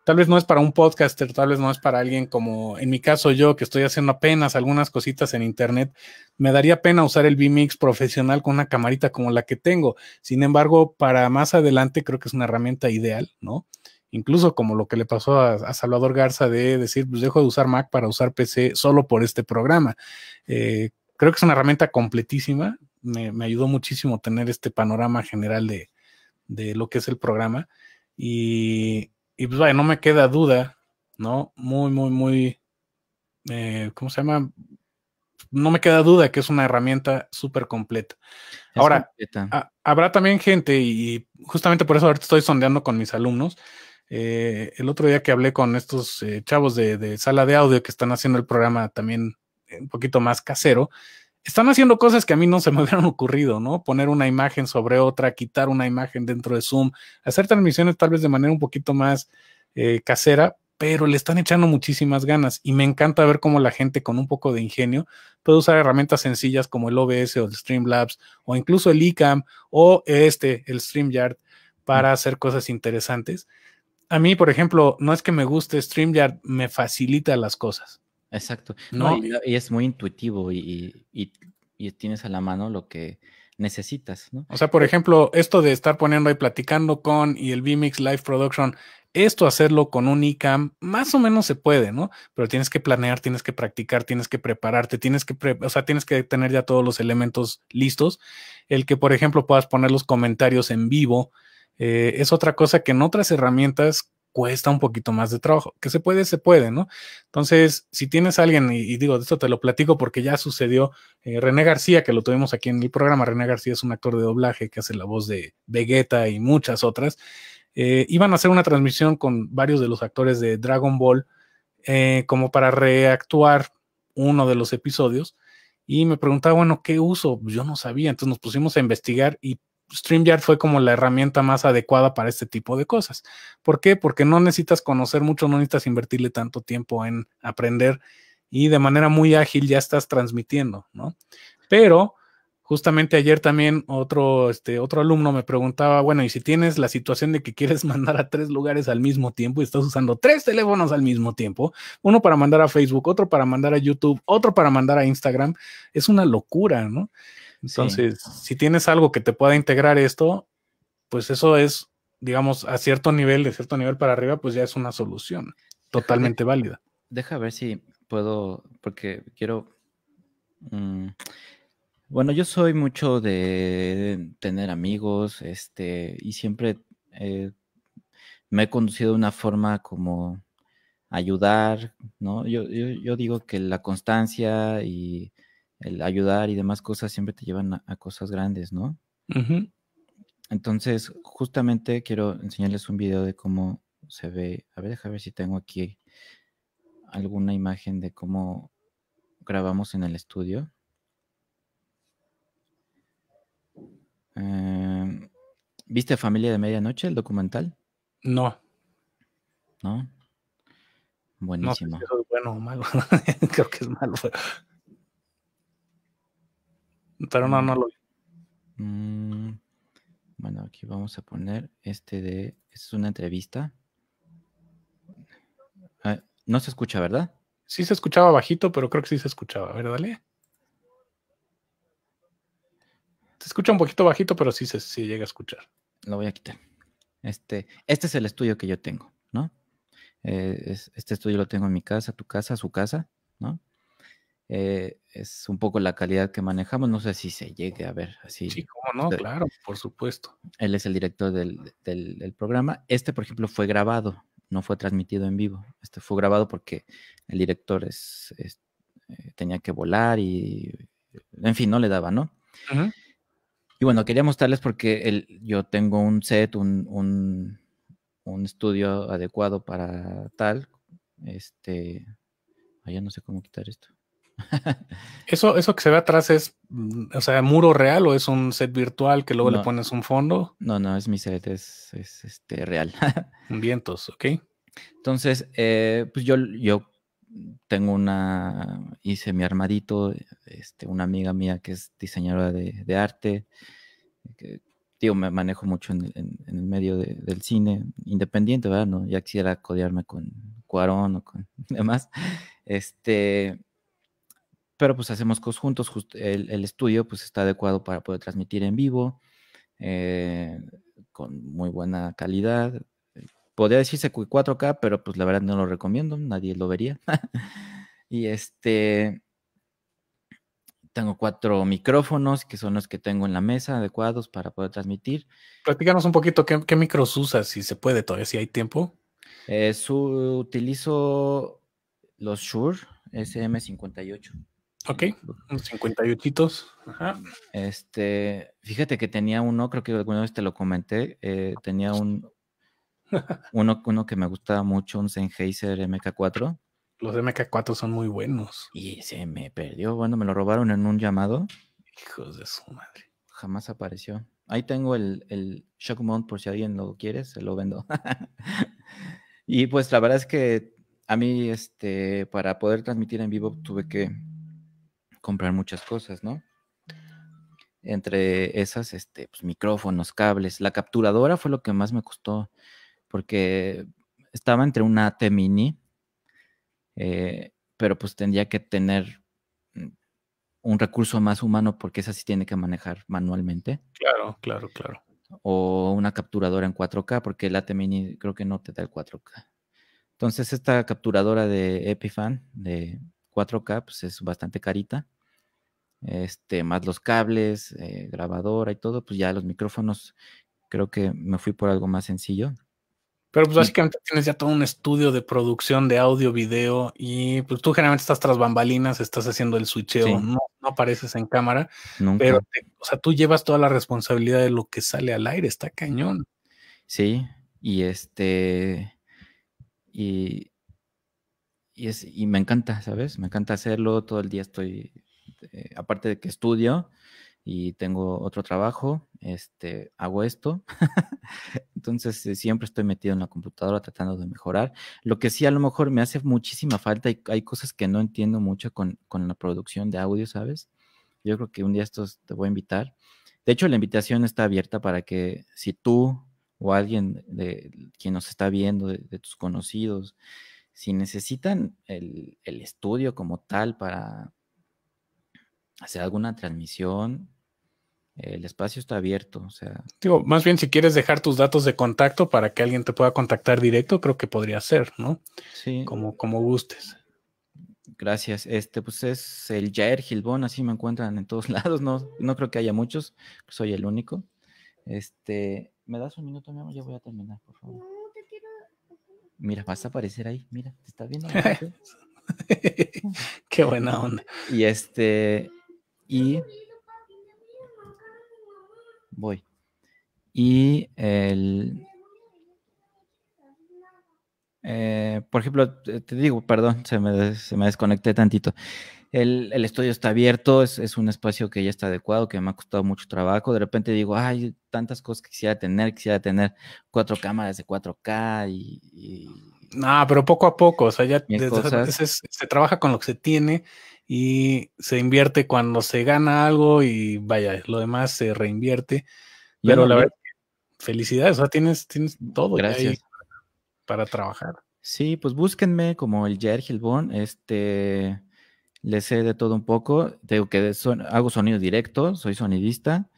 Speaker 2: Tal vez no es para un podcaster, tal vez no es para alguien como en mi caso yo, que estoy haciendo apenas algunas cositas en internet, me daría pena usar el VMix profesional con una camarita como la que tengo. Sin embargo, para más adelante creo que es una herramienta ideal, ¿no? Incluso como lo que le pasó a, Salvador Garza de decir, pues dejo de usar Mac para usar PC solo por este programa. Eh, creo que es una herramienta completísima me, ayudó muchísimo tener este panorama general de, de lo que es el programa. Y, pues vaya, no me queda duda, ¿no? Muy, muy, muy, eh, ¿cómo se llama? No me queda duda que es una herramienta súper completa. Ahora, habrá también gente, y justamente por eso ahorita estoy sondeando con mis alumnos. Eh, el otro día que hablé con estos eh, chavos de, de, sala de audio que están haciendo el programa también un poquito más casero, están haciendo cosas que a mí no se me hubieran ocurrido, ¿no? Poner una imagen sobre otra, quitar una imagen dentro de Zoom, hacer transmisiones tal vez de manera un poquito más eh, casera, pero le están echando muchísimas ganas y me encanta ver cómo la gente con un poco de ingenio puede usar herramientas sencillas como el OBS o el Streamlabs o incluso el ICAM o este, el StreamYard, para mm. hacer cosas interesantes. A mí, por ejemplo, no es que me guste StreamYard, me facilita las cosas. Exacto. No,
Speaker 1: y, es muy intuitivo y, tienes a la mano lo que necesitas, ¿no? O sea, por ejemplo,
Speaker 2: esto de estar poniendo y platicando con y el VMix Live Production, esto hacerlo con un ICAM, más o menos se puede, ¿no? Pero tienes que planear, tienes que practicar, tienes que prepararte, tienes que, o sea, tienes que tener ya todos los elementos listos. El que, por ejemplo, puedas poner los comentarios en vivo, eh, es otra cosa que en otras herramientas cuesta un poquito más de trabajo. Que se puede, se puede, ¿no? Entonces, si tienes alguien, y, digo, de esto te lo platico porque ya sucedió, eh, René García, que lo tuvimos aquí en el programa, René García es un actor de doblaje que hace la voz de Vegeta y muchas otras, eh, iban a hacer una transmisión con varios de los actores de Dragon Ball eh, como para reactuar uno de los episodios y me preguntaba, bueno, ¿qué uso? Yo no sabía, entonces nos pusimos a investigar y StreamYard fue como la herramienta más adecuada para este tipo de cosas. ¿Por qué? Porque no necesitas conocer mucho, no necesitas invertirle tanto tiempo en aprender y de manera muy ágil ya estás transmitiendo, ¿no? Pero justamente ayer también otro, este, otro alumno me preguntaba, bueno, y si tienes la situación de que quieres mandar a tres lugares al mismo tiempo y estás usando tres teléfonos al mismo tiempo, uno para mandar a Facebook, otro para mandar a YouTube, otro para mandar a Instagram, es una locura, ¿no? Entonces, si tienes algo que te pueda integrar esto, pues eso es, digamos, a cierto nivel, de cierto nivel para arriba, pues ya es una solución
Speaker 1: totalmente válida. Deja ver si puedo, porque quiero... Mm, bueno, yo soy mucho de tener amigos, este, y siempre eh, me he conducido de una forma como ayudar, ¿no? Yo, yo, yo digo que la constancia y el ayudar y demás cosas siempre te llevan a, cosas grandes, ¿no? Entonces, justamente quiero enseñarles un video de cómo se ve. A ver, déjame ver si tengo aquí alguna imagen de cómo grabamos en el estudio. Em, ¿Viste Familia de Medianoche, el documental? No. ¿No? Buenísimo. No,
Speaker 2: es bueno o malo. Creo que es malo.
Speaker 1: Pero no, no lo vi. Mm, bueno, aquí vamos a poner este de. Es una entrevista. Ah, no se escucha, ¿verdad?
Speaker 2: Sí se escuchaba bajito, pero creo que sí se escuchaba. verdad ver, Se escucha un poquito bajito, pero sí se sí llega a
Speaker 1: escuchar. Lo voy a quitar. Este, este es el estudio que yo tengo, ¿no? Eh, este estudio lo tengo en mi casa, tu casa, su casa, ¿no? Eh, es un poco la calidad que manejamos. No sé si se llegue a ver así. Sí, cómo no, claro, por
Speaker 2: supuesto.
Speaker 1: Él es el director del, programa. Este, por ejemplo, fue grabado, no fue transmitido en vivo. Este fue grabado porque el director es, eh, tenía que volar y, en fin, no le daba, ¿no? Y bueno, quería mostrarles porque el, yo tengo un set, un, un estudio adecuado para tal. Este, allá no sé cómo quitar esto
Speaker 2: eso, eso que se ve atrás es, mm, o sea, muro real o es un set virtual que luego le pones un fondo.
Speaker 1: No, no, es mi set, es, este, real. Vientos, ok. Entonces, eh, pues yo, yo tengo una, hice mi armadito, este, una amiga mía que es diseñadora de, arte, que, me manejo mucho en, el medio del cine independiente, ¿verdad? No, ya quisiera codearme con Cuarón o con demás. Este, pero pues hacemos conjuntos juntos, el, estudio pues está adecuado para poder transmitir en vivo, eh, con muy buena calidad. Podría decirse 4K, pero pues la verdad no lo recomiendo, nadie lo vería. y este, tengo cuatro micrófonos, que son los que tengo en la mesa, adecuados para poder transmitir. Platícanos un poquito qué, qué micros usas, si se puede todavía, si hay tiempo. Eh, su, utilizo los Shure SM58. Ok, unos 58. Ajá. Este, fíjate que tenía uno, creo que alguna vez te lo comenté, eh, tenía un uno, uno que me gustaba mucho, un Sennheiser MK4.
Speaker 2: Los MK4 son muy buenos. Y se me
Speaker 1: perdió, bueno, me lo robaron en un llamado. Hijos de su madre. Jamás apareció. Ahí tengo el, el Shock por si alguien lo quiere, se lo vendo. y pues la verdad es que a mí, este, para poder transmitir en vivo tuve que comprar muchas cosas, ¿no? Entre esas, este, pues, micrófonos, cables. La capturadora fue lo que más me costó, porque estaba entre una AT mini, eh, pero pues tendría que tener mm, un recurso más humano porque esa sí tiene que manejar manualmente. Claro, claro, claro. O una capturadora en 4K porque el AT mini creo que no te da el 4K. Entonces esta capturadora de Epifan de 4K pues es bastante carita este, más los cables, eh, grabadora y todo, pues ya los micrófonos, creo que me fui por algo más sencillo. Pero pues básicamente
Speaker 2: tienes ya todo un estudio de producción de audio, video y pues tú generalmente estás tras bambalinas, estás haciendo el switcheo, no, apareces en cámara, pero o sea, tú llevas toda la responsabilidad de lo que sale al aire,
Speaker 1: está cañón. Sí, y este, y, y, es, y me encanta, ¿sabes? Me encanta hacerlo, todo el día estoy este, aparte de que estudio y tengo otro trabajo, este, hago esto. Entonces eh, siempre estoy metido en la computadora tratando de mejorar. Lo que sí a lo mejor me hace muchísima falta y hay cosas que no entiendo mucho con, la producción de audio, ¿sabes? Yo creo que un día estos te voy a invitar. De hecho, la invitación está abierta para que si tú o alguien de quien nos está viendo, de, tus conocidos, si necesitan el, estudio como tal para hacer alguna transmisión, el espacio está abierto. O sea. Digo, más
Speaker 2: bien si quieres dejar tus datos de contacto para que alguien te pueda contactar directo, creo que podría ser, ¿no?
Speaker 1: Sí. Como, como gustes. Gracias. Este, pues es el Jair Gilbón, así me encuentran en todos lados. No, no creo que haya muchos, pues, soy el único. Este, ¿me das un minuto, mi amor? Ya voy a terminar, por favor. Mira, vas a aparecer ahí, mira, te está viendo. Qué buena onda. Y este, y voy y el eh, por ejemplo, te digo, perdón, se me, se me desconecté tantito. El, estudio está abierto, es, un espacio que ya está adecuado, que me ha costado mucho trabajo. De repente digo, hay tantas cosas que quisiera tener, quisiera tener cuatro cámaras de 4K y... no, pero poco
Speaker 2: a poco, o sea, ya se trabaja con lo que se tiene y se invierte cuando se gana algo y vaya, lo demás se reinvierte. Pero la verdad, felicidades, o sea, tienes, tienes todo Gracias. para trabajar.
Speaker 1: Sí, pues búsquenme como el Jair bond este, le sé de todo un poco, tengo que hago sonido directo, soy sonidista,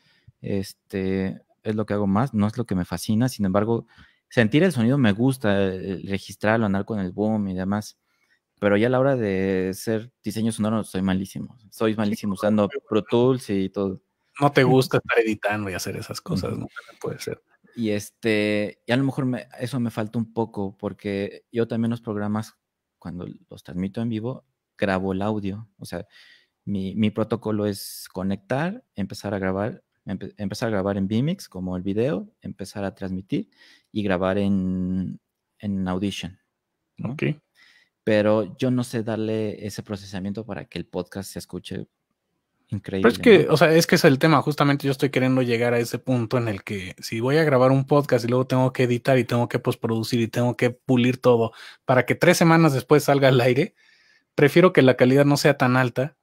Speaker 1: este, es lo que hago más, no es lo que me fascina, sin embargo, sentir el sonido me gusta, registrarlo, andar con el boom y demás pero ya a la hora de ser diseño sonoro soy malísimo. Soy malísimo usando Pro Tools y todo. No te gusta estar editando y hacer esas cosas, nunca Puede ser. Y este, y a lo mejor eso me falta un poco, porque yo también los programas, cuando los transmito en vivo, grabo el audio. O sea, mi, protocolo es conectar, empezar a grabar, empezar a grabar en Vimix, como el video, empezar a transmitir y grabar en, en Audition pero yo no sé darle ese procesamiento para que el podcast se escuche increíble. Pero es que,
Speaker 2: o sea, es que es el tema, justamente yo estoy queriendo llegar a ese punto en el que si voy a grabar un podcast y luego tengo que editar y tengo que postproducir y tengo que pulir todo para que tres semanas después salga al aire, prefiero que la calidad no sea tan alta,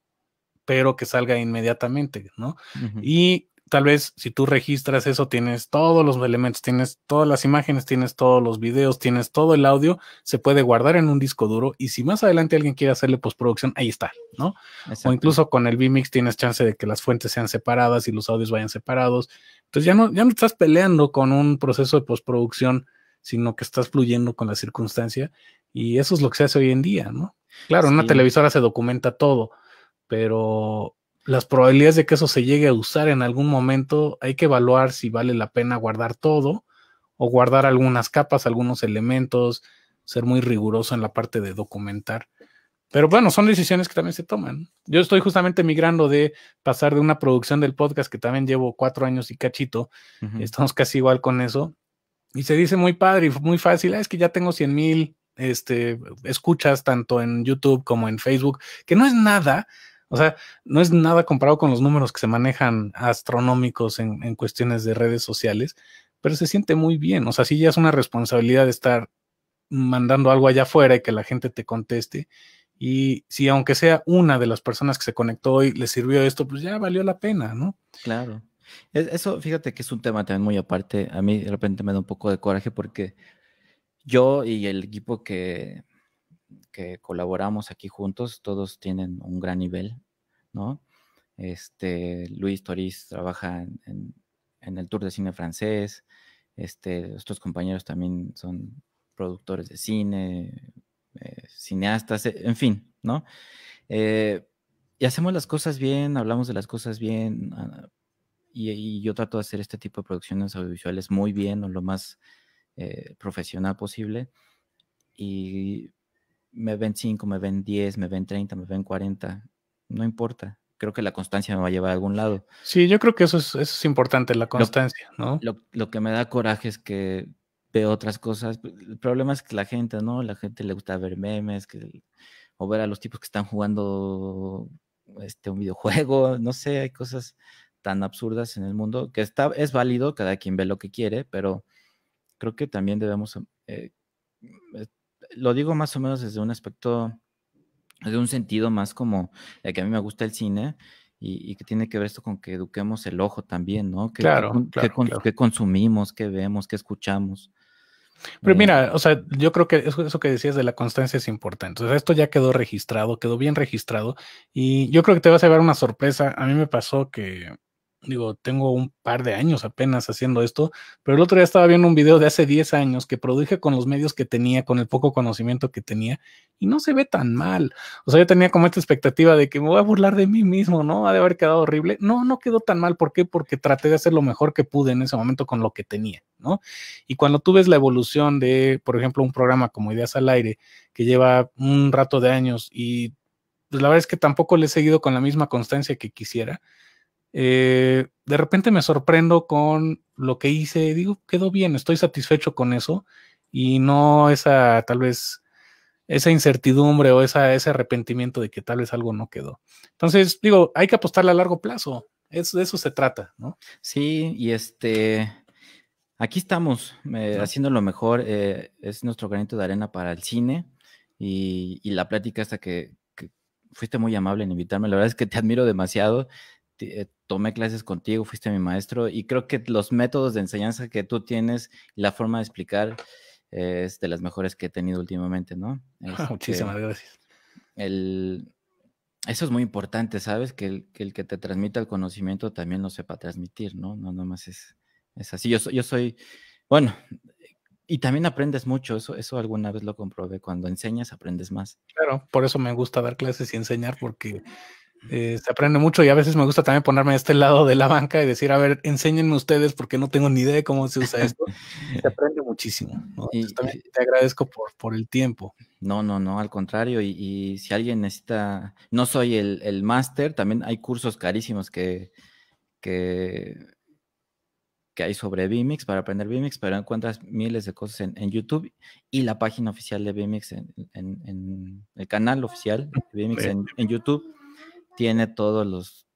Speaker 2: pero que salga inmediatamente, ¿no? Y tal vez si tú registras eso, tienes todos los elementos, tienes todas las imágenes, tienes todos los videos, tienes todo el audio, se puede guardar en un disco duro y si más adelante alguien quiere hacerle postproducción, ahí está, ¿no? O incluso con el vMix tienes chance de que las fuentes sean separadas y los audios vayan separados. Entonces ya no, ya no estás peleando con un proceso de postproducción, sino que estás fluyendo con la circunstancia y eso es lo que se hace hoy en día, ¿no? Claro, en una televisora se documenta todo, pero las probabilidades de que eso se llegue a usar en algún momento, hay que evaluar si vale la pena guardar todo o guardar algunas capas, algunos elementos, ser muy riguroso en la parte de documentar. Pero bueno, son decisiones que también se toman. Yo estoy justamente migrando de pasar de una producción del podcast que también llevo cuatro años y cachito. Estamos casi igual con eso. Y se dice muy padre y muy fácil. Ah, es que ya tengo 100 mil este, escuchas tanto en YouTube como en Facebook, que no es nada, o sea, no es nada comparado con los números que se manejan astronómicos en, cuestiones de redes sociales, pero se siente muy bien. O sea, sí ya es una responsabilidad de estar mandando algo allá afuera y que la gente te conteste. Y si aunque sea una de las personas que se conectó hoy le sirvió
Speaker 1: esto, pues ya valió la pena, ¿no? Claro. E, eso, fíjate que es un tema también muy aparte. A mí de repente me da un poco de coraje porque yo y el equipo que, que colaboramos aquí juntos, todos tienen un gran nivel, ¿no? Este, Luis Toriz trabaja en, el Tour de Cine Francés, este, estos compañeros también son productores de cine, eh, cineastas, eh, en fin, ¿no? Eh, y hacemos las cosas bien, hablamos de las cosas bien, ah, y, yo trato de hacer este tipo de producciones audiovisuales muy bien o lo más profesional posible. Y me ven 5, me ven 10, me ven 30, me ven 40, no importa. Creo que la constancia me va a llevar a algún lado. Sí, yo creo que eso es, importante, la constancia, lo, ¿no? Lo, que me da coraje es que veo otras cosas. El problema es que la gente, ¿no? La gente le gusta ver memes, que, o ver a los tipos que están jugando este, un videojuego, no sé, hay cosas tan absurdas en el mundo que está, es válido, cada quien ve lo que quiere, pero creo que también debemos eh, lo digo más o menos desde un aspecto, desde un sentido más como de que a mí me gusta el cine y, que tiene que ver esto con que eduquemos el ojo también, ¿no? claro, que, que, consumimos, que vemos, que escuchamos.
Speaker 2: Pero eh, mira, o sea, yo creo que eso, que decías de la constancia es importante. o sea esto ya quedó registrado, quedó bien registrado y yo creo que te vas a llevar una sorpresa. A mí me pasó que digo, tengo un par de años apenas haciendo esto, pero el otro día estaba viendo un video de hace 10 años que produje con los medios que tenía, con el poco conocimiento que tenía, y no se ve tan mal. O sea, yo tenía como esta expectativa de que me voy a burlar de mí mismo, ¿no? Ha de haber quedado horrible. No, no quedó tan mal. ¿Por qué? Porque traté de hacer lo mejor que pude en ese momento con lo que tenía, ¿no? Y cuando tú ves la evolución de, por ejemplo, un programa como Ideas al Aire, que lleva un rato de años y pues, la verdad es que tampoco le he seguido con la misma constancia que quisiera eh, de repente me sorprendo con lo que hice, digo, quedó bien, estoy satisfecho con eso y no esa tal vez esa incertidumbre o esa, ese arrepentimiento de que tal vez algo no quedó. Entonces, digo, hay que
Speaker 1: apostarle a largo plazo, es, de eso se trata, ¿no? Sí, y este, aquí estamos eh, haciendo lo mejor, eh, es nuestro granito de arena para el cine y, y la plática hasta que, que fuiste muy amable en invitarme, la verdad es que te admiro demasiado eh, tomé clases contigo, fuiste mi maestro y creo que los métodos de enseñanza que tú tienes, la forma de explicar es de las mejores que he tenido últimamente, ¿no? Muchísimas este, gracias. El, eso es muy importante, ¿sabes? Que el, que te transmita el conocimiento también lo sepa transmitir, ¿no? No más es, es así. Yo, yo soy, bueno, y también aprendes mucho, eso, eso alguna vez lo comprobé, cuando enseñas aprendes más. Claro, por eso me gusta dar clases y enseñar porque eh, se aprende mucho
Speaker 2: y a veces me gusta también ponerme a este lado de la banca y decir, a ver, enséñenme ustedes porque no tengo ni idea de cómo se
Speaker 1: usa esto. se aprende muchísimo. Y, te agradezco por, el tiempo. No, no, no, al contrario. Y, si alguien necesita, no soy el, máster, también hay cursos carísimos que, que, hay sobre Vimix para aprender Vimix, pero encuentras miles de cosas en, YouTube y la página oficial de Vimix en, el canal oficial de Vimix en YouTube tiene todos los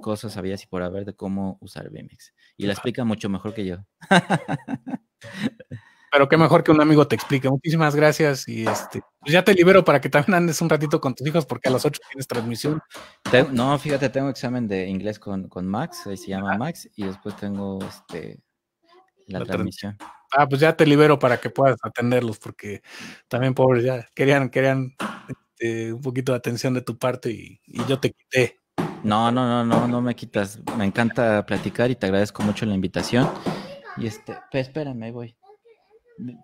Speaker 1: cosas sabías y por haber de cómo usar Vimex. Y la explica mucho mejor que yo. Pero qué mejor que un amigo te explique. Muchísimas gracias y este, pues, ya te libero para que también andes un ratito con tus hijos porque a las 8 tienes transmisión. no, fíjate, tengo examen de inglés con, Max, ahí se llama Max, y después tengo este la, transmisión.
Speaker 2: ah, pues ya te libero para que puedas atenderlos porque también pobres ya querían, querían este, un poquito de atención de tu parte y,
Speaker 1: yo te quité. No, no, no, no, no me quitas. Me encanta platicar y te agradezco mucho la invitación. Y este, espérame, ahí voy.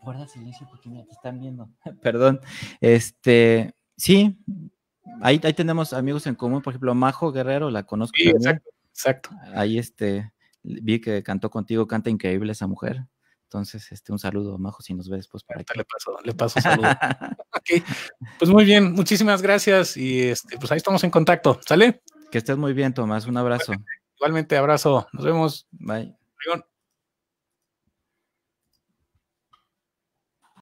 Speaker 1: Guarda silencio porque me te están viendo. Perdón. Este, sí, ahí, ahí tenemos amigos en común, por ejemplo, Majo Guerrero, la conozco. exacto, exacto. Ahí este, vi que cantó contigo, canta increíble esa mujer. Entonces, este, un saludo, Majo, si nos ves después. para aquí. Le paso, le paso saludo. Ok,
Speaker 2: Pues muy bien, muchísimas gracias y este, pues ahí estamos en contacto, ¿sale? Que estés muy
Speaker 1: bien, Tomás, un abrazo. Igualmente, abrazo, nos vemos. Bye.